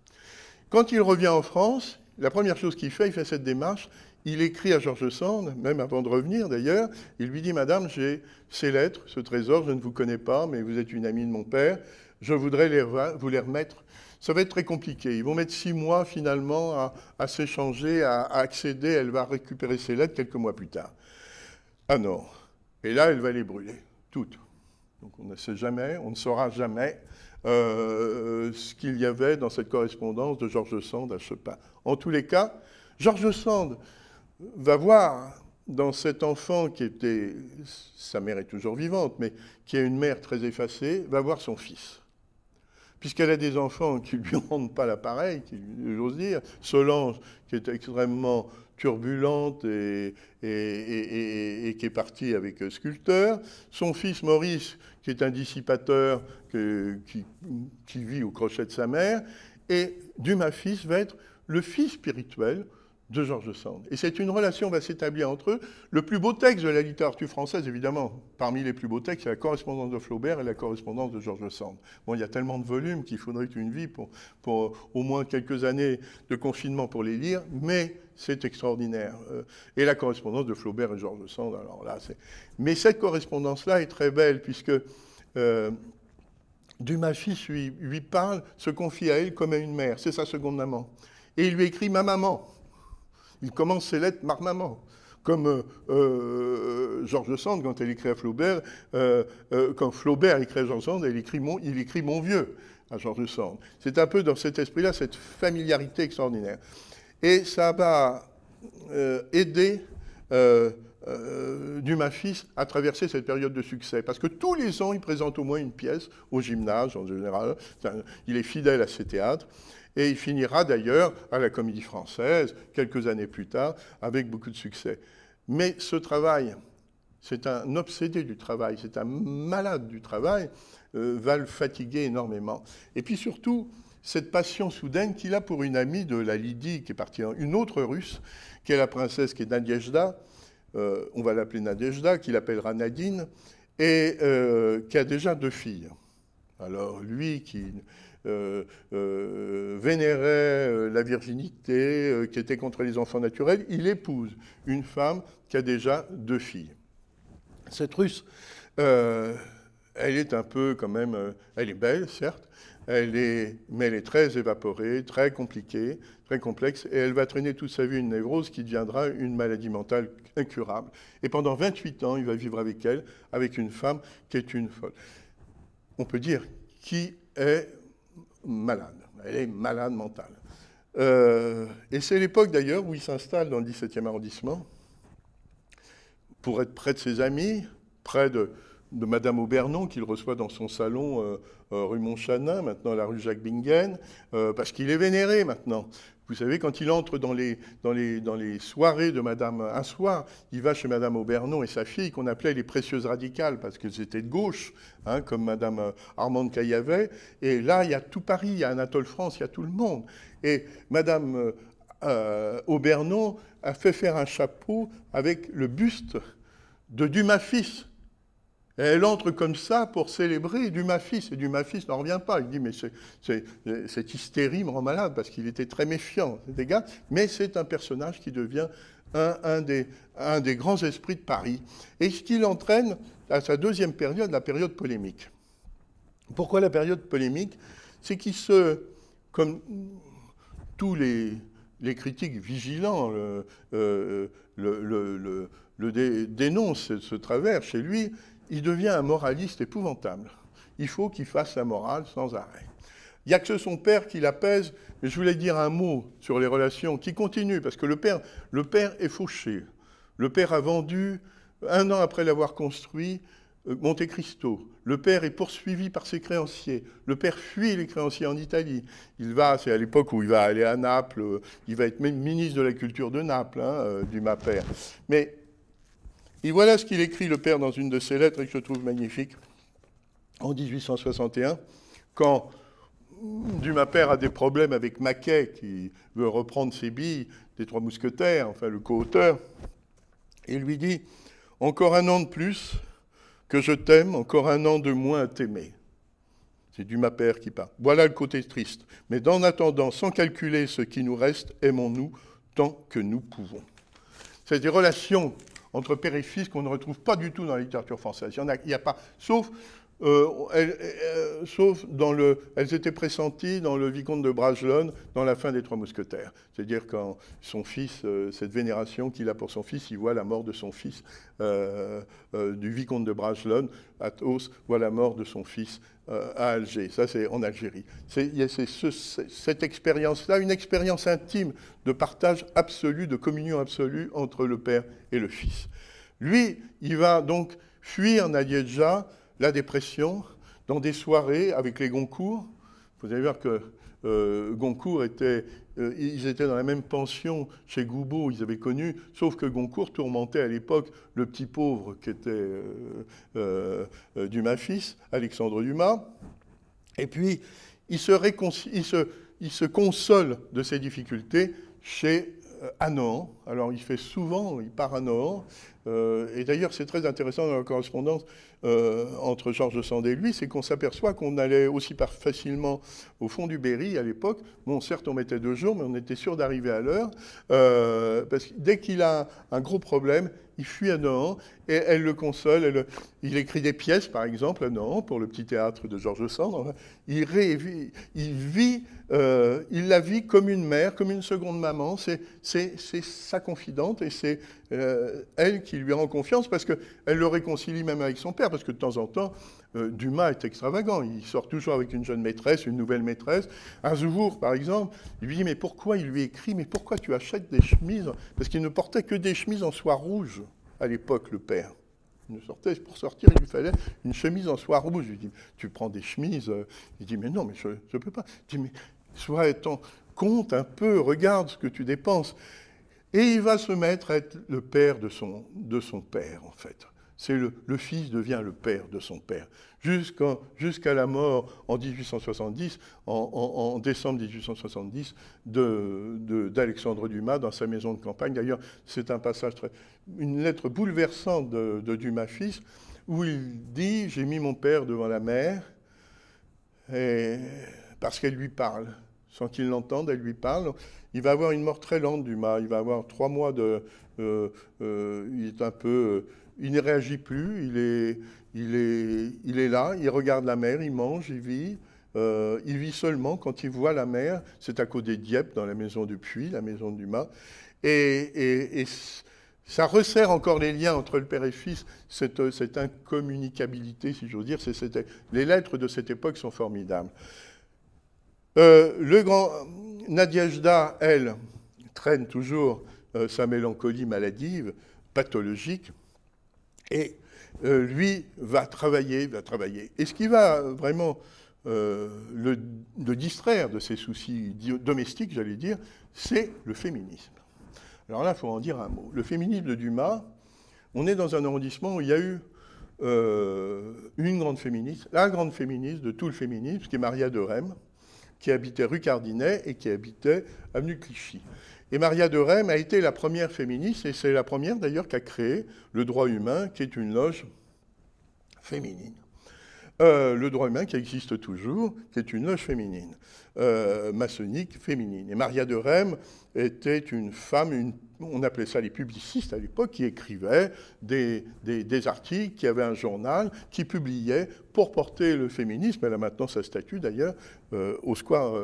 Quand il revient en France, la première chose qu'il fait, il fait cette démarche, il écrit à Georges Sand, même avant de revenir d'ailleurs, il lui dit, Madame, j'ai ces lettres, ce trésor, je ne vous connais pas, mais vous êtes une amie de mon père, je voudrais les, vous les remettre. Ça va être très compliqué. Ils vont mettre six mois finalement à, s'échanger, à, accéder. Elle va récupérer ses lettres quelques mois plus tard. Ah non. Et là, elle va les brûler, toutes. Donc on ne sait jamais, on ne saura jamais euh, ce qu'il y avait dans cette correspondance de George Sand à Chopin. En tous les cas, George Sand va voir dans cet enfant qui était, sa mère est toujours vivante, mais qui a une mère très effacée, va voir son fils puisqu'elle a des enfants qui ne lui [laughs] rendent pas l'appareil, j'ose dire, Solange, qui est extrêmement turbulente et, et, qui est partie avec Sculpteur, son fils Maurice, qui est un dissipateur, qui, qui, vit au crochet de sa mère, et Dumas-Fils va être le fils spirituel de George Sand. Et c'est une relation va s'établir entre eux. Le plus beau texte de la littérature française, évidemment, parmi les plus beaux textes, c'est la correspondance de Flaubert et la correspondance de George Sand. Bon, il y a tellement de volumes qu'il faudrait une vie pour, pour au moins quelques années de confinement pour les lire, mais c'est extraordinaire. Euh, et la correspondance de Flaubert et George Sand, alors là, c'est... Mais cette correspondance-là est très belle, puisque... Euh, Dumas fils lui, lui parle, se confie à elle comme à une mère, c'est sa seconde maman. Et il lui écrit Ma maman, il commence ses lettres marmamment, Comme euh, euh, Georges Sand, quand elle écrit à Flaubert, euh, euh, quand Flaubert écrit à Georges Sand, elle écrit il écrit Mon vieux à Georges Sand. C'est un peu dans cet esprit-là, cette familiarité extraordinaire. Et ça va aider euh, Dumas fils à traverser cette période de succès. Parce que tous les ans, il présente au moins une pièce au gymnase, en général. Il est fidèle à ses théâtres. Et il finira d'ailleurs à la Comédie Française, quelques années plus tard, avec beaucoup de succès. Mais ce travail, c'est un obsédé du travail, c'est un malade du travail, euh, va le fatiguer énormément. Et puis surtout, cette passion soudaine qu'il a pour une amie de la Lydie, qui est partie, une autre russe, qui est la princesse, qui est Nadejda, euh, on va l'appeler Nadejda, qu'il appellera Nadine, et euh, qui a déjà deux filles. Alors lui qui euh, euh, vénérait euh, la virginité, qui était contre les enfants naturels, il épouse une femme qui a déjà deux filles. Cette russe, elle est un peu quand même, elle est belle, certes, elle est, mais elle est très évaporée, très compliquée, très complexe, et elle va traîner toute sa vie une névrose qui deviendra une maladie mentale incurable. Et pendant 28 ans, il va vivre avec elle, avec une femme qui est une folle. On peut dire qui est malade. Elle est malade mentale. Euh, et c'est l'époque d'ailleurs où il s'installe dans le 17e arrondissement pour être près de ses amis, près de, Madame Aubernon, qu'il reçoit dans son salon euh, euh, rue Montchanin, maintenant la rue Jacques Bingen, parce qu'il est vénéré maintenant. Vous savez, quand il entre dans les, dans les, dans les soirées de Madame, un soir, il va chez Madame Aubernon et sa fille, qu'on appelait les précieuses radicales, parce qu'elles étaient de gauche, hein, comme Madame euh, Armande Caillavet. Et là, il y a tout Paris, il y a Anatole France, il y a tout le monde. Et Madame Aubernon euh, euh, a fait faire un chapeau avec le buste de Dumas-Fils, elle entre comme ça pour célébrer Mafis Et Mafis n'en revient pas. Il dit Mais c'est cette hystérie me rend malade parce qu'il était très méfiant, des gars. Mais c'est un personnage qui devient un, des, grands esprits de Paris. Et ce qu'il entraîne, à sa deuxième période, la période polémique. Pourquoi la période polémique C'est qu'il se. Comme tous les, critiques vigilants le, euh, dénoncent ce travers chez lui, il devient un moraliste épouvantable. Il faut qu'il fasse sa morale sans arrêt. Il n'y a que son père qui l'apaise. je voulais dire un mot sur les relations qui continuent, parce que le père, le père est fauché. Le père a vendu, un an après l'avoir construit, euh, Monte Cristo. Le père est poursuivi par ses créanciers. Le père fuit les créanciers en Italie. Il va, c'est à l'époque où il va aller à Naples. Euh, il va être ministre de la culture de Naples, hein, euh, du ma père. Mais et voilà ce qu'il écrit le père dans une de ses lettres et que je trouve magnifique en 1861, quand Dumas Père a des problèmes avec Maquet, qui veut reprendre ses billes des Trois Mousquetaires, enfin le co-auteur, et lui dit Encore un an de plus que je t'aime, encore un an de moins à t'aimer. C'est Dumas Père qui parle. Voilà le côté triste. Mais en attendant, sans calculer ce qui nous reste, aimons-nous tant que nous pouvons. C'est des relations entre père et fils qu'on ne retrouve pas du tout dans la littérature française. Il n'y a, a, pas, sauf euh, euh, sauf dans le, elles étaient pressenties dans le vicomte de Bragelonne dans la fin des Trois Mousquetaires. C'est-à-dire quand son fils, euh, cette vénération qu'il a pour son fils, il voit la mort de son fils, du vicomte de Bragelonne, Athos voit la mort de son fils à Alger. Ça, c'est en Algérie. C'est cette expérience-là, une expérience intime de partage absolu, de communion absolue entre le père et le fils. Lui, il va donc fuir Nadieja la dépression dans des soirées avec les Goncourt. Vous allez voir que euh, Goncourt était, euh, ils étaient dans la même pension chez Goubeau, ils avaient connu, sauf que Goncourt tourmentait à l'époque le petit pauvre qui était euh, Dumas fils, Alexandre Dumas. Et puis, il se, il il se console de ses difficultés chez Hanon. Alors, il fait souvent, il part à Nord. et d'ailleurs, c'est très intéressant dans la correspondance euh, entre Georges Sand et lui, c'est qu'on s'aperçoit qu'on allait aussi par facilement au fond du Berry à l'époque. Bon, certes, on mettait deux jours, mais on était sûr d'arriver à l'heure. Euh, parce que dès qu'il a un gros problème, il fuit à Nohant et elle le console. il écrit des pièces, par exemple, à Nohant pour le petit théâtre de Georges Sand. Il, révit, il vit, euh, il la vit comme une mère, comme une seconde maman. C'est sa confidente et c'est euh, elle qui lui rend confiance parce qu'elle le réconcilie même avec son père, parce que de temps en temps, euh, Dumas est extravagant. Il sort toujours avec une jeune maîtresse, une nouvelle maîtresse. Un jour, par exemple, il lui dit Mais pourquoi il lui écrit Mais pourquoi tu achètes des chemises Parce qu'il ne portait que des chemises en soie rouge à l'époque, le père. Il ne sortait, pour sortir, il lui fallait une chemise en soie rouge. Il lui dis Tu prends des chemises euh, Il dit Mais non, mais je ne peux pas. Il dit, Mais sois étant compte un peu, regarde ce que tu dépenses. Et il va se mettre à être le père de son, de son père, en fait c'est le, fils devient le père de son père. Jusqu'à la mort en 1870, en, décembre 1870, d'Alexandre de, Dumas dans sa maison de campagne. D'ailleurs, c'est un passage, très, une lettre bouleversante de, Dumas fils, où il dit J'ai mis mon père devant la mère, et, parce qu'elle lui parle. Sans qu'il l'entende, elle lui parle. Il va avoir une mort très lente, Dumas. Il va avoir trois mois de. Euh, euh, il est un peu il ne réagit plus, il est, il, est, il est là, il regarde la mer, il mange, il vit. Euh, il vit seulement quand il voit la mer. C'est à côté Dieppe, dans la maison du Puy, la maison du Mât. Et, ça resserre encore les liens entre le père et le fils, cette, incommunicabilité, si j'ose dire. les lettres de cette époque sont formidables. Euh, le grand Nadiajda, elle, traîne toujours euh, sa mélancolie maladive, pathologique. Et euh, lui va travailler, va travailler. Et ce qui va vraiment euh, le, distraire de ses soucis domestiques, j'allais dire, c'est le féminisme. Alors là, il faut en dire un mot. Le féminisme de Dumas, on est dans un arrondissement où il y a eu euh, une grande féministe, la grande féministe de tout le féminisme, qui est Maria de Rem, qui habitait rue Cardinet et qui habitait avenue Clichy. Et Maria de Rheim a été la première féministe, et c'est la première d'ailleurs qui a créé le droit humain, qui est une loge féminine. Euh, le droit humain qui existe toujours, qui est une loge féminine, euh, maçonnique féminine. Et Maria de Rheim était une femme, on appelait ça les publicistes à l'époque, qui écrivait des, articles, qui avait un journal, qui publiait pour porter le féminisme, elle a maintenant sa statue d'ailleurs, euh, au square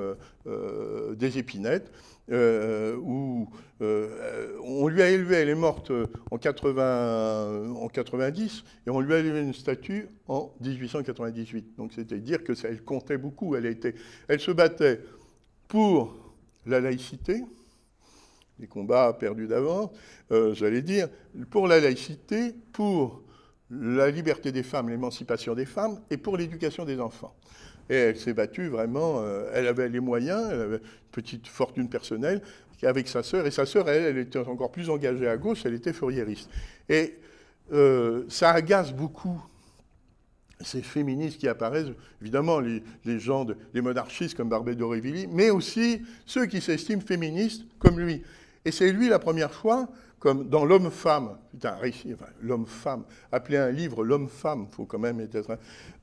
des Épinettes, euh, euh, où euh, on lui a élevé, elle est morte en, 80, 90, et on lui a élevé une statue en 1898. Donc c'était dire que ça, elle comptait beaucoup. Elle, se battait pour la laïcité, les combats perdus d'avant, j'allais dire, pour la laïcité, pour la liberté des femmes, l'émancipation des femmes, et pour l'éducation des enfants. Et elle s'est battue vraiment. Euh, elle avait les moyens, elle avait une petite fortune personnelle, avec sa sœur. Et sa sœur, elle, elle était encore plus engagée à gauche, elle était fourriériste. Et euh, ça agace beaucoup ces féministes qui apparaissent, évidemment les, gens, des les monarchistes comme Barbet d'Aurevilly, mais aussi ceux qui s'estiment féministes comme lui. Et c'est lui la première fois, comme dans L'homme-femme, l'homme-femme, appeler un livre L'homme-femme, il faut quand même être... Hein,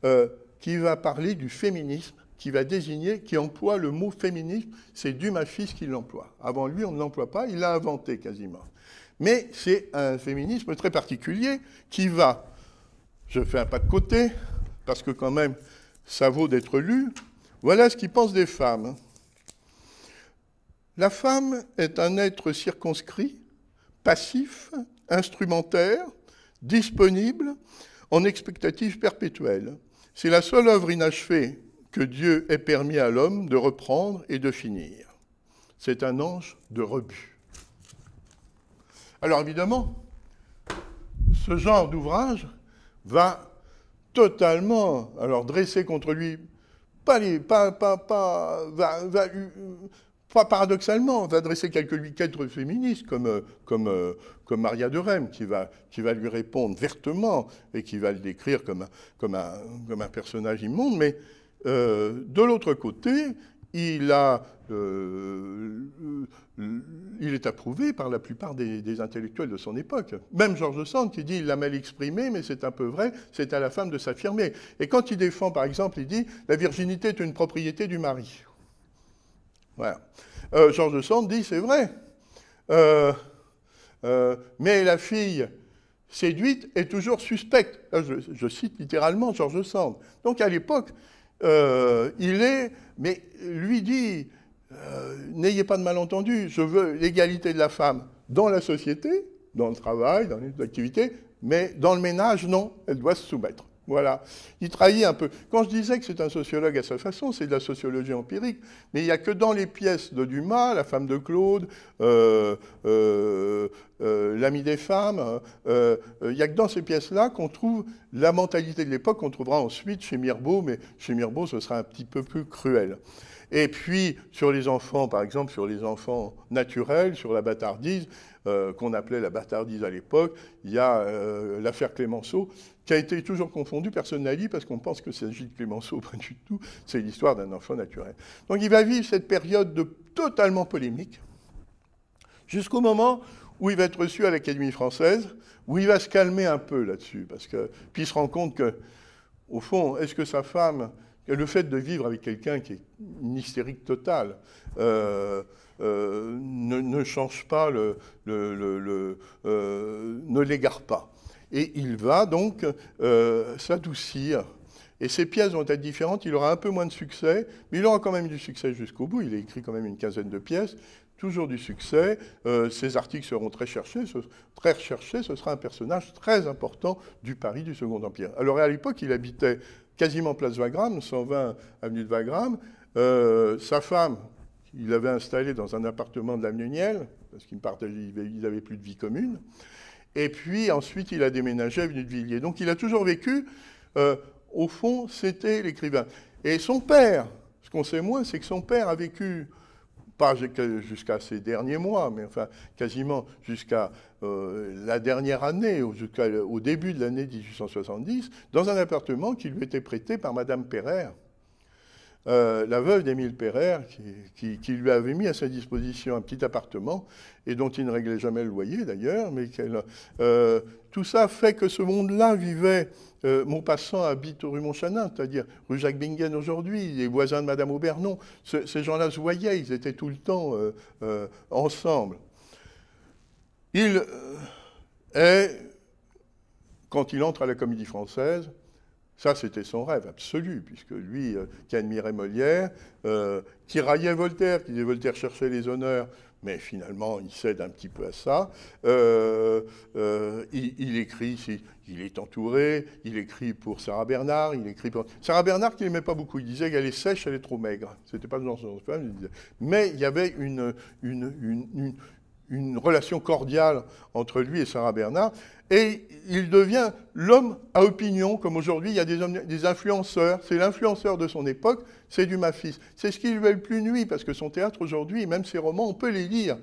euh, qui va parler du féminisme, qui va désigner, qui emploie le mot féminisme, c'est Dumas fils qui l'emploie. Avant lui, on ne l'emploie pas, il l'a inventé quasiment. Mais c'est un féminisme très particulier qui va, je fais un pas de côté, parce que quand même, ça vaut d'être lu, voilà ce qu'il pense des femmes. La femme est un être circonscrit, passif, instrumentaire, disponible, en expectative perpétuelle. C'est la seule œuvre inachevée que Dieu ait permis à l'homme de reprendre et de finir. C'est un ange de rebut. Alors évidemment, ce genre d'ouvrage va totalement alors dresser contre lui pas les, pas, pas, pas va, va, paradoxalement, on va adresser quelques féministes comme, euh, comme, euh, comme Maria de Rem, qui va, qui va lui répondre vertement et qui va le décrire comme, un, personnage immonde. Mais euh, de l'autre côté, il, est approuvé par la plupart des, intellectuels de son époque. Même George Sand qui dit il l'a mal exprimé, mais c'est un peu vrai, c'est à la femme de s'affirmer. Et quand il défend, par exemple, il dit la virginité est une propriété du mari. Voilà. Euh, Georges Sand dit, c'est vrai. Euh, euh, mais la fille séduite est toujours suspecte. Je, cite littéralement George Sand. Donc à l'époque, il est, mais lui dit, n'ayez pas de malentendu, je veux l'égalité de la femme dans la société, dans le travail, dans les activités, mais dans le ménage, non, elle doit se soumettre. Voilà. Il trahit un peu. Quand je disais que c'est un sociologue à sa façon, c'est de la sociologie empirique, mais il n'y a que dans les pièces de Dumas, La femme de Claude, euh, euh, euh, L'ami des femmes, il n'y a que dans ces pièces-là qu'on trouve la mentalité de l'époque qu'on trouvera ensuite chez Mirbeau, mais chez Mirbeau, ce sera un petit peu plus cruel. Et puis, sur les enfants, par exemple, sur les enfants naturels, sur la bâtardise, euh, qu'on appelait la bâtardise à l'époque, il y a euh, l'affaire Clémenceau, qui a été toujours confondue, personne n'a dit, parce qu'on pense que s'agit de Clémenceau, [laughs] pas du tout, c'est l'histoire d'un enfant naturel. Donc il va vivre cette période de totalement polémique, jusqu'au moment où il va être reçu à l'Académie française, où il va se calmer un peu là-dessus, parce que puis il se rend compte que, au fond, est-ce que sa femme et le fait de vivre avec quelqu'un qui est une hystérique totale euh, euh, ne, change pas, le, euh, ne l'égare pas. Et il va donc s'adoucir. Et ses pièces vont être différentes, il aura un peu moins de succès, mais il aura quand même du succès jusqu'au bout. Il a écrit quand même une quinzaine de pièces, toujours du succès. Euh, articles seront très cherchés, très recherchés. Ce sera un personnage très important du Paris du Second Empire. Alors à l'époque, il habitait quasiment place Wagram, 120 avenue de Wagram. Euh, sa femme, il l'avait installée dans un appartement de la Niel, parce qu'ils n'avaient plus de vie commune. Et puis ensuite, il a déménagé à avenue de Villiers. Donc il a toujours vécu, euh, au fond, c'était l'écrivain. Et son père, ce qu'on sait moins, c'est que son père a vécu pas jusqu'à ces derniers mois, mais enfin quasiment jusqu'à euh, la dernière année, au début de l'année 1870, dans un appartement qui lui était prêté par Madame Perrer. Euh, la veuve d'Émile Perrer, qui, lui avait mis à sa disposition un petit appartement, et dont il ne réglait jamais le loyer d'ailleurs, mais euh, tout ça fait que ce monde-là vivait. Euh, mon passant habite rue Montchanin, c'est-à-dire rue Jacques Bingen aujourd'hui, les voisins de Madame Aubernon. ces gens-là se voyaient, ils étaient tout le temps ensemble. Il est, quand il entre à la Comédie Française, ça, c'était son rêve absolu, puisque lui, euh, qui admirait Molière, euh, qui raillait Voltaire, qui disait Voltaire cherchait les honneurs, mais finalement, il cède un petit peu à ça. Euh, il, écrit, il est entouré, il écrit pour Sarah Bernard, il écrit pour... Sarah Bernard, qu'il n'aimait pas beaucoup, il disait qu'elle est sèche, elle est trop maigre. Ce n'était pas dans son femme, Mais il y avait une, une relation cordiale entre lui et Sarah Bernard et il devient l'homme à opinion, comme aujourd'hui il y a des, influenceurs, c'est l'influenceur de son époque, c'est du Mafis. C'est ce qui lui le plus nuit, parce que son théâtre aujourd'hui, même ses romans, on peut les lire.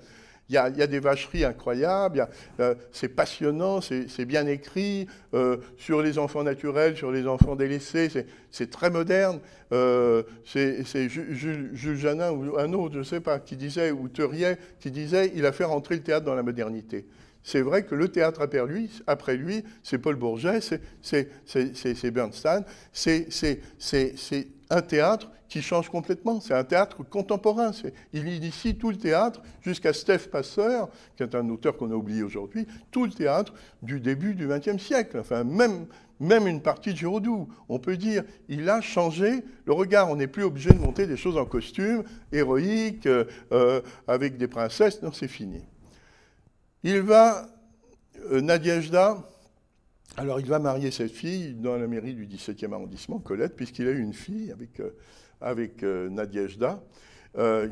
Il y, a, des vacheries incroyables, euh, c'est passionnant, c'est bien écrit, euh, sur les enfants naturels, sur les enfants délaissés, c'est très moderne. Euh, c'est Jules, Janin ou un autre, je ne sais pas, qui disait, ou Thurier, qui disait, il a fait rentrer le théâtre dans la modernité. C'est vrai que le théâtre après lui, après lui c'est Paul Bourget, c'est Bernstein, c'est un théâtre qui change complètement. C'est un théâtre contemporain. Il initie tout le théâtre jusqu'à Steph Passeur, qui est un auteur qu'on a oublié aujourd'hui, tout le théâtre du début du XXe siècle. Enfin, même, une partie de Giraudoux. On peut dire, il a changé le regard. On n'est plus obligé de monter des choses en costume, héroïques, euh, euh, avec des princesses. Non, c'est fini. Il va, euh, alors il va marier cette fille dans la mairie du 17e arrondissement, Colette, puisqu'il a eu une fille avec, euh, avec euh,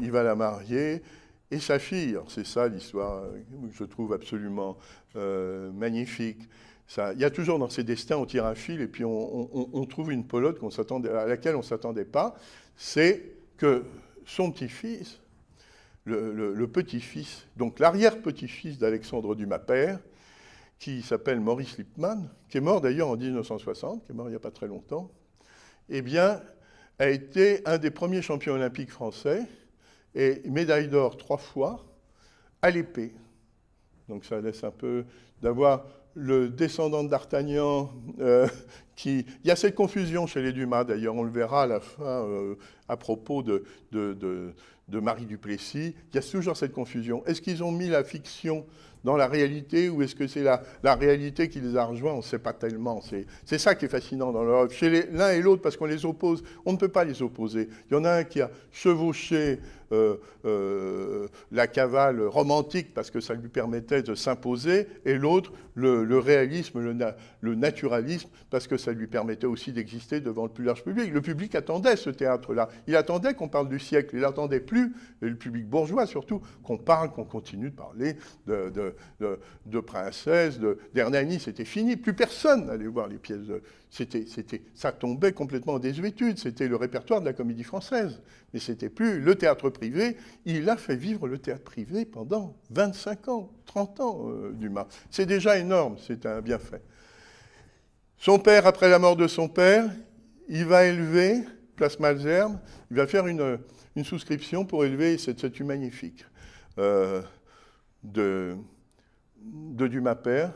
il va la marier. Et sa fille, c'est ça l'histoire que je trouve absolument magnifique. Ça, il y a toujours dans ces destins, on tire un fil et puis on, on trouve une pelote à laquelle on ne s'attendait pas. C'est que son petit-fils le, petit-fils, donc l'arrière-petit-fils d'Alexandre Dumas père, qui s'appelle Maurice Lippmann, qui est mort d'ailleurs en 1960, qui est mort il n'y a pas très longtemps, eh bien, a été un des premiers champions olympiques français et médaille d'or trois fois à l'épée. Donc ça laisse un peu d'avoir le descendant d'Artagnan euh, qui... Il y a cette confusion chez les Dumas, d'ailleurs, on le verra à la fin euh, à propos de, de Marie Duplessis. Il y a toujours cette confusion. Est-ce qu'ils ont mis la fiction dans la réalité ou est-ce que c'est la, la, réalité qui les a rejoints On ne sait pas tellement. C'est ça qui est fascinant dans leur œuvre. Chez l'un et l'autre, parce qu'on les oppose, on ne peut pas les opposer. Il y en a un qui a chevauché euh, euh, la cavale romantique parce que ça lui permettait de s'imposer, et l'autre le, réalisme, le, naturalisme parce que ça lui permettait aussi d'exister devant le plus large public. Le public attendait ce théâtre-là. Il attendait qu'on parle du siècle. Il n'attendait plus, et le public bourgeois surtout, qu'on parle, qu'on continue de parler de, de, de, de d'Hernani. C'était fini. Plus personne n'allait voir les pièces de c'était, ça tombait complètement en désuétude. C'était le répertoire de la comédie française. Mais ce n'était plus le théâtre privé. Il a fait vivre le théâtre privé pendant 25 ans, 30 ans, euh, Dumas. C'est déjà énorme. C'est un bienfait. Son père, après la mort de son père, il va élever, place Malzerbe, il va faire une, souscription pour élever cette statue magnifique euh, de, de Dumas Père.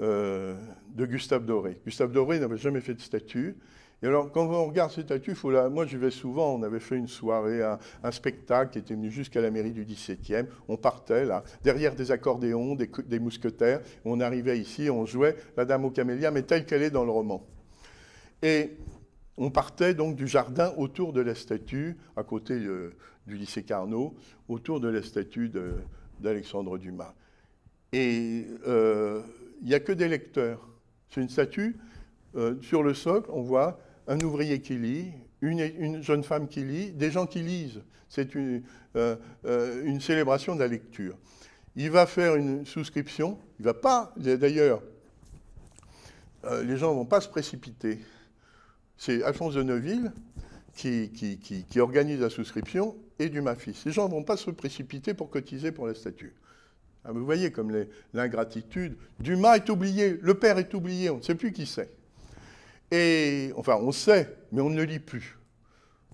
Euh, de Gustave Doré. Gustave Doré n'avait jamais fait de statue. Et alors, quand on regarde ces statues, faut moi j'y vais souvent, on avait fait une soirée, un, un spectacle qui était venu jusqu'à la mairie du 17e. On partait là, derrière des accordéons, des, mousquetaires. On arrivait ici, on jouait la Dame aux Camélias, mais telle qu'elle est dans le roman. Et on partait donc du jardin autour de la statue, à côté euh, du lycée Carnot, autour de la statue d'Alexandre Dumas. Et. Euh, il n'y a que des lecteurs. C'est une statue. Euh, sur le socle, on voit un ouvrier qui lit, une, jeune femme qui lit, des gens qui lisent. C'est euh, euh, une, célébration de la lecture. Il va faire une souscription. Il va pas, d'ailleurs, les gens ne vont pas se précipiter. C'est Alphonse de Neuville qui, qui, organise la souscription et du MAFIS. Les gens ne vont pas se précipiter pour cotiser pour la statue. Ah, vous voyez comme l'ingratitude. Dumas est oublié, le père est oublié, on ne sait plus qui c'est. Et enfin, on sait, mais on ne lit plus.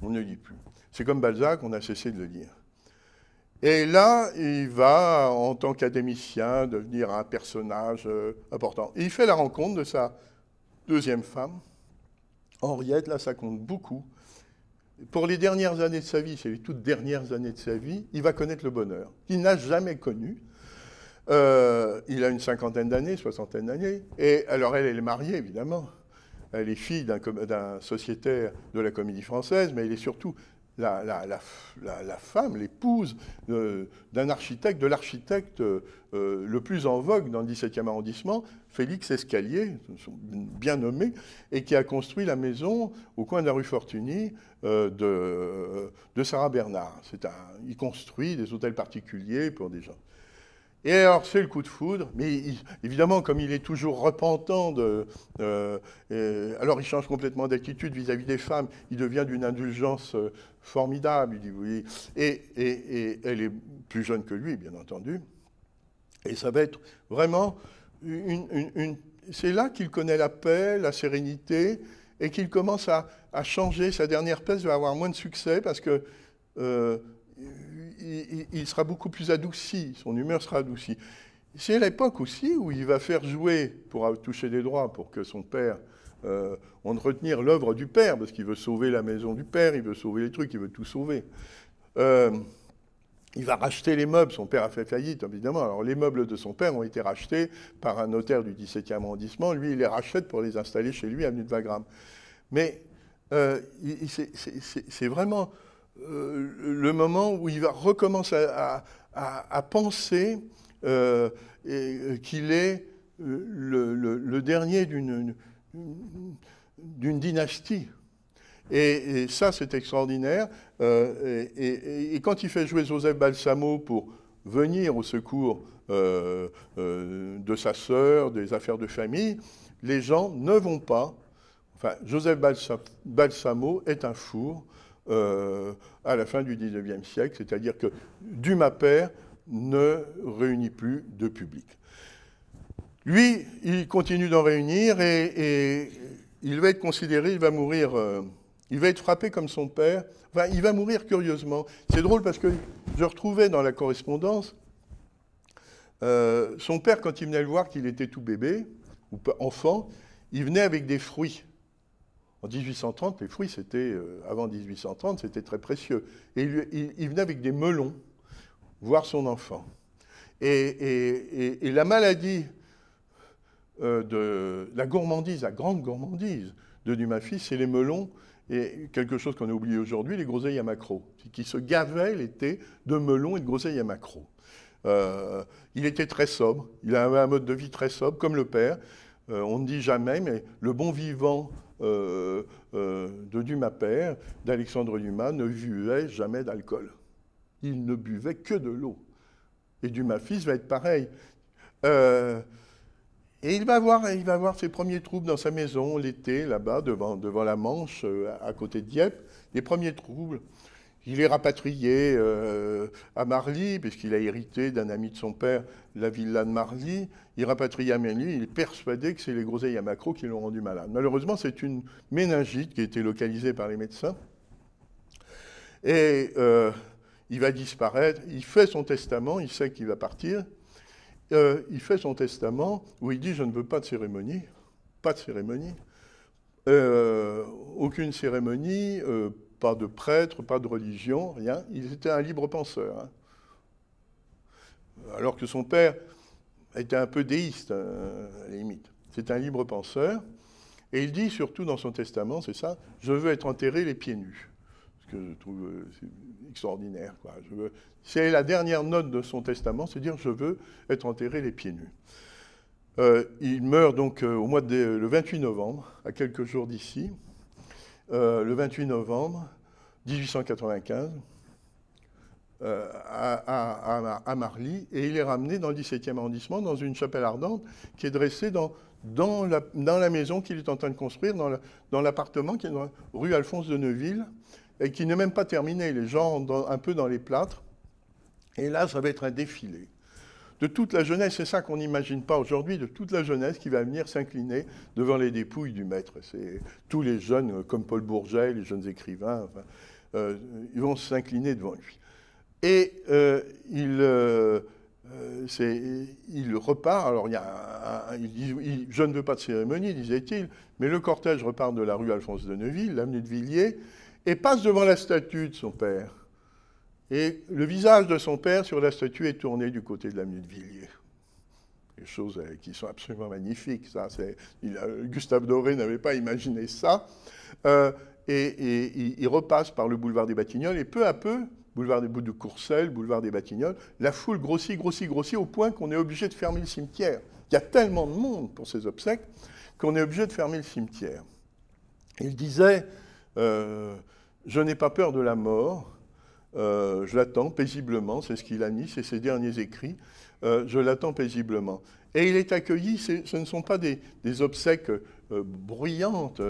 On ne lit plus. C'est comme Balzac, on a cessé de le lire. Et là, il va, en tant qu'académicien, devenir un personnage euh, important. Et il fait la rencontre de sa deuxième femme, Henriette, là, ça compte beaucoup. Pour les dernières années de sa vie, c'est les toutes dernières années de sa vie, il va connaître le bonheur qu'il n'a jamais connu euh, il a une cinquantaine d'années, soixantaine d'années. Et alors, elle, est mariée, évidemment. Elle est fille d'un sociétaire de la comédie française, mais elle est surtout la, femme, l'épouse d'un architecte, de l'architecte euh, le plus en vogue dans le 17e arrondissement, Félix Escalier, bien nommé, et qui a construit la maison au coin de la rue Fortuny euh, de, Sarah Bernard. Un, il construit des hôtels particuliers pour des gens. Et alors, c'est le coup de foudre, mais évidemment, comme il est toujours repentant, de, euh, euh, alors il change complètement d'attitude vis-à-vis des femmes, il devient d'une indulgence euh, formidable, il dit oui. et, elle est plus jeune que lui, bien entendu. Et ça va être vraiment une. c'est là qu'il connaît la paix, la sérénité, et qu'il commence à, changer. Sa dernière pièce va avoir moins de succès parce que il, sera beaucoup plus adouci, son humeur sera adoucie. C'est l'époque aussi où il va faire jouer, pour toucher des droits, pour que son père, euh, on retenir l'œuvre du père, parce qu'il veut sauver la maison du père, il veut sauver les trucs, il veut tout sauver. Euh, il va racheter les meubles, son père a fait faillite évidemment. Alors les meubles de son père ont été rachetés par un notaire du 17e arrondissement, lui il les rachète pour les installer chez lui avenue de Wagram. Mais euh, c'est vraiment euh, le moment où il va recommencer à, penser euh, euh, qu'il est le, dernier d'une dynastie. Et, ça, c'est extraordinaire. et, et, quand il fait jouer Joseph Balsamo pour venir au secours de sa sœur, des affaires de famille, les gens ne vont pas. Enfin, Joseph Balsamo est un four euh, à la fin du 19e siècle, c'est-à-dire que Dumas-Père ne réunit plus de public. Lui, il continue d'en réunir et, il va être considéré, il va mourir, euh, il va être frappé comme son père. il va mourir curieusement. C'est drôle parce que je retrouvais dans la correspondance euh, son père quand il venait le voir qu'il était tout bébé ou enfant, il venait avec des fruits en 1830, les fruits, c'était, euh, avant 1830, c'était très précieux. Et il, venait avec des melons voir son enfant. Et, la maladie euh, de la gourmandise, la grande gourmandise de Dumas fils, c'est les melons et quelque chose qu'on a oublié aujourd'hui, les groseilles à macro, qui se gavaient l'été de melons et de groseilles à macro. Euh, il était très sobre, il avait un mode de vie très sobre, comme le père. Euh, on ne dit jamais, mais le bon vivant euh, euh, de Dumas père, d'Alexandre Dumas, ne buvait jamais d'alcool. Il ne buvait que de l'eau. Et Dumas fils va être pareil. Et il va, avoir il va ses premiers troubles dans sa maison l'été, là-bas, devant, la Manche, à côté de Dieppe, Les premiers troubles. Il est rapatrié euh, à Marly, puisqu'il a hérité d'un ami de son père la villa de Marly. Il rapatrié à Marly, il est persuadé que c'est les groseilles à macro qui l'ont rendu malade. Malheureusement, c'est une méningite qui a été localisée par les médecins. Et euh, il va disparaître. Il fait son testament, il sait qu'il va partir. Euh, il fait son testament où il dit Je ne veux pas de cérémonie, pas de cérémonie, aucune cérémonie pas de prêtre, pas de religion, rien. Il était un libre penseur. Hein. Alors que son père était un peu déiste, euh, à la limite. C'est un libre penseur. Et il dit surtout dans son testament, c'est ça, je veux être enterré les pieds nus. Ce que je trouve euh, extraordinaire. C'est la dernière note de son testament, c'est dire je veux être enterré les pieds nus. Euh, il meurt donc au mois de, le 28 novembre, à quelques jours d'ici, euh, le 28 novembre 1895 euh, à, Marly, et il est ramené dans le 17e arrondissement, dans une chapelle ardente qui est dressée dans, la, maison qu'il est en train de construire, dans l'appartement qui est dans rue Alphonse de Neuville, et qui n'est même pas terminé. Les gens un peu dans les plâtres. Et là, ça va être un défilé de toute la jeunesse, c'est ça qu'on n'imagine pas aujourd'hui, de toute la jeunesse qui va venir s'incliner devant les dépouilles du maître. C'est tous les jeunes, euh, comme Paul Bourget, les jeunes écrivains, euh, ils vont s'incliner devant lui. Et euh, il, repart, alors il, y a dit, je ne veux pas de cérémonie, disait-il, mais le cortège repart de la rue Alphonse de Neuville, l'avenue de Villiers, et passe devant la statue de son père. Et le visage de son père sur la statue est tourné du côté de la Villiers. Des choses euh, qui sont absolument magnifiques. Ça, Gustave Doré n'avait pas imaginé ça. Euh, et, il, repasse par le boulevard des Batignolles et peu à peu, boulevard des Bouts de Courcelles, boulevard des Batignolles, la foule grossit, grossit, grossit au point qu'on est obligé de fermer le cimetière. Il y a tellement de monde pour ces obsèques qu'on est obligé de fermer le cimetière. Il disait euh, Je n'ai pas peur de la mort, euh, je l'attends paisiblement, c'est ce qu'il a mis, c'est ses derniers écrits. Euh, je l'attends paisiblement. Et il est accueilli, ce ne sont pas des, obsèques euh, bruyantes,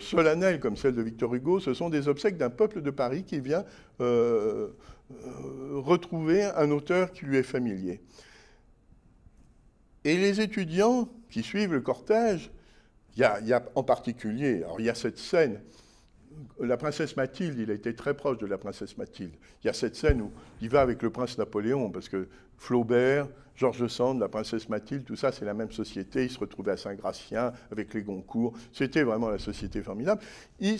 solennelles comme celles de Victor Hugo, ce sont des obsèques d'un peuple de Paris qui vient retrouver un auteur qui lui est familier. Et les étudiants qui suivent le cortège, il y, y a, en particulier, alors il y a cette scène la princesse Mathilde, il a été très proche de la princesse Mathilde. Il y a cette scène où il va avec le prince Napoléon, parce que Flaubert, Georges Sand, la princesse Mathilde, tout ça, c'est la même société. Il se retrouvait à Saint-Gratien avec les Goncourt. C'était vraiment la société formidable. Il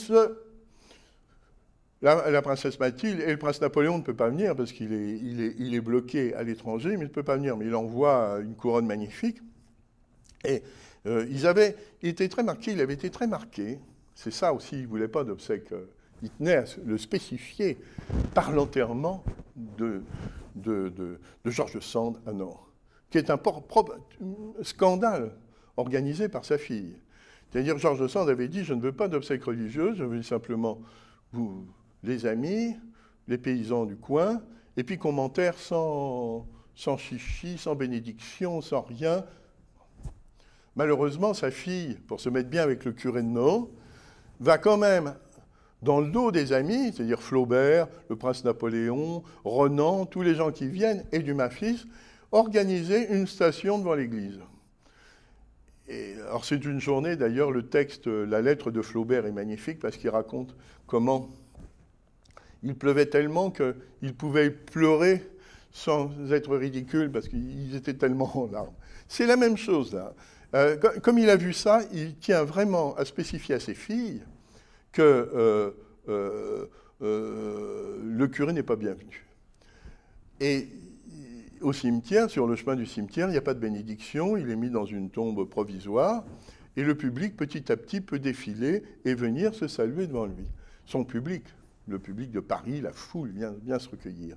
la, princesse Mathilde et le prince Napoléon ne peut pas venir parce qu'il est, il est, bloqué à l'étranger, mais il ne peut pas venir. Mais il envoie euh, une couronne magnifique. Et euh, ils avaient été très marqués, il avait été très marqué c'est ça aussi, il ne voulait pas d'obsèques. Il tenait à le spécifier par l'enterrement de, de, de, Georges Sand à Nantes, qui est un scandale organisé par sa fille. C'est-à-dire, Georges Sand avait dit Je ne veux pas d'obsèques religieuses, je veux simplement vous, les amis, les paysans du coin, et puis qu'on m'enterre sans, sans chichi, sans bénédiction, sans rien. Malheureusement, sa fille, pour se mettre bien avec le curé de Nantes, va quand même dans le dos des amis, c'est-à-dire Flaubert, le prince Napoléon, Renan, tous les gens qui viennent, et du Mafis, organiser une station devant l'église. Et, alors c'est une journée, d'ailleurs, le texte, la lettre de Flaubert est magnifique parce qu'il raconte comment il pleuvait tellement qu'il pouvait pleurer sans être ridicule parce qu'ils étaient tellement en larmes. C'est la même chose là. Euh, comme il a vu ça, il tient vraiment à spécifier à ses filles que euh, euh, le curé n'est pas bienvenu. Et au cimetière, sur le chemin du cimetière, il n'y a pas de bénédiction, il est mis dans une tombe provisoire, et le public, petit à petit, peut défiler et venir se saluer devant lui. Son public, le public de Paris, la foule, vient, vient se recueillir.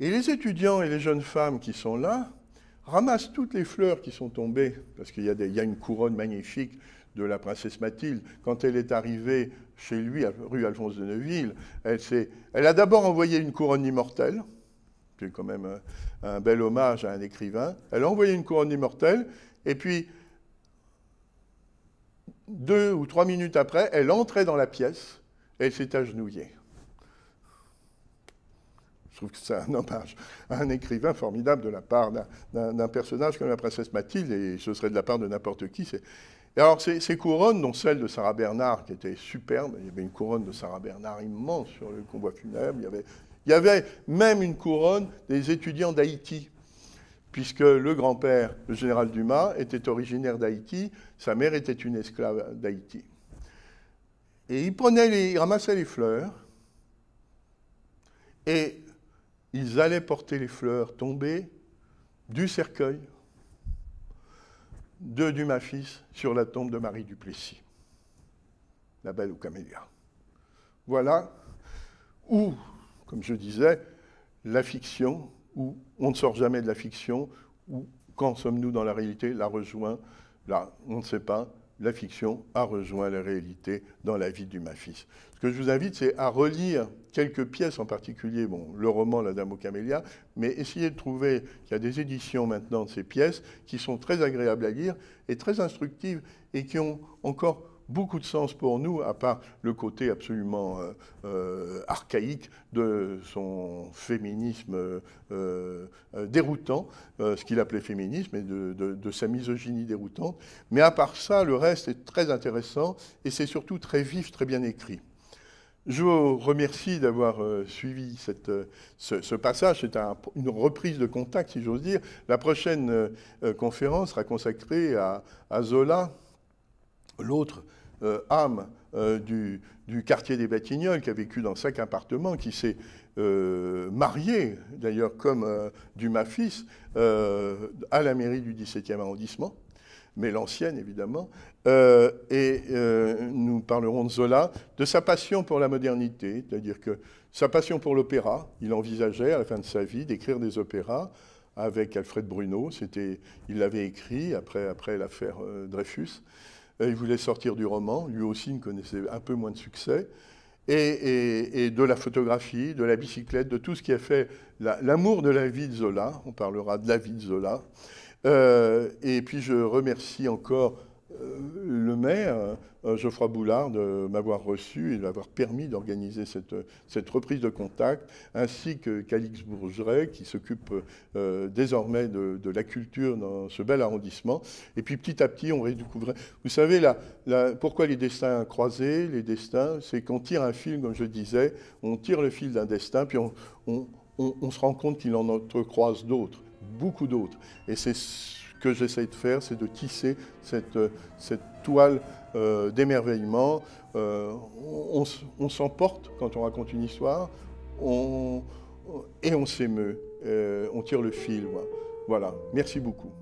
Et les étudiants et les jeunes femmes qui sont là, ramasse toutes les fleurs qui sont tombées, parce qu'il y, a une couronne magnifique de la princesse Mathilde. Quand elle est arrivée chez lui, rue Alphonse de Neuville, elle, elle a d'abord envoyé une couronne immortelle, est quand même euh, un, bel hommage à un écrivain. Elle a envoyé une couronne immortelle, et puis deux ou trois minutes après, elle entrait dans la pièce et elle s'est agenouillée. Je trouve que c'est un hommage à un écrivain formidable de la part d'un personnage comme la princesse Mathilde, et ce serait de la part de n'importe qui. Et alors, ces, couronnes, dont celle de Sarah Bernard, qui était superbe, il y avait une couronne de Sarah Bernard immense sur le convoi funèbre, il y avait, même une couronne des étudiants d'Haïti, puisque le grand-père, le général Dumas, était originaire d'Haïti, sa mère était une esclave d'Haïti. Et il, prenait les, il ramassait les fleurs, et ils allaient porter les fleurs tombées du cercueil de Dumas fils sur la tombe de Marie Duplessis, la belle ou camélia. Voilà où, comme je disais, la fiction, où on ne sort jamais de la fiction, où quand sommes-nous dans la réalité, la rejoint, là, on ne sait pas, la fiction a rejoint la réalité dans la vie du Mafis. Ce que je vous invite, c'est à relire quelques pièces en particulier, bon, le roman La Dame aux Camélias, mais essayez de trouver qu'il y a des éditions maintenant de ces pièces qui sont très agréables à lire et très instructives et qui ont encore beaucoup de sens pour nous, à part le côté absolument euh, euh, archaïque de son féminisme euh, déroutant, ce qu'il appelait féminisme, et de, sa misogynie déroutante. Mais à part ça, le reste est très intéressant et c'est surtout très vif, très bien écrit. Je vous remercie d'avoir suivi cette, ce, passage. C'est une reprise de contact, si j'ose dire. La prochaine conférence sera consacrée à Zola, l'autre euh, âme euh, du, quartier des Batignolles, qui a vécu dans cinq appartements, qui s'est euh, mariée, d'ailleurs comme du fils, à la mairie du 17e arrondissement, mais l'ancienne évidemment. et nous parlerons de Zola, de sa passion pour la modernité, c'est-à-dire que sa passion pour l'opéra, il envisageait à la fin de sa vie d'écrire des opéras avec Alfred Bruno, il l'avait écrit après, après l'affaire Dreyfus il voulait sortir du roman, lui aussi il connaissait un peu moins de succès, et, de la photographie, de la bicyclette, de tout ce qui a fait l'amour de la vie de Zola, on parlera de la vie de Zola. Euh, et puis je remercie encore euh, le maire, euh, Geoffroy Boulard de m'avoir reçu et de m'avoir permis d'organiser cette, cette, reprise de contact, ainsi que Calix Bourgeret, qui s'occupe euh, désormais de, la culture dans ce bel arrondissement. Et puis petit à petit, on redécouvrait. Vous savez, pourquoi les destins croisés, les destins, c'est qu'on tire un fil, comme je disais, on tire le fil d'un destin, puis on, se rend compte qu'il en entrecroise d'autres, beaucoup d'autres. Et c'est que j'essaye de faire, c'est de tisser cette, euh, cette toile euh, d'émerveillement. Euh, on, s'emporte quand on raconte une histoire on, et on s'émeut, on tire le fil. Voilà, merci beaucoup.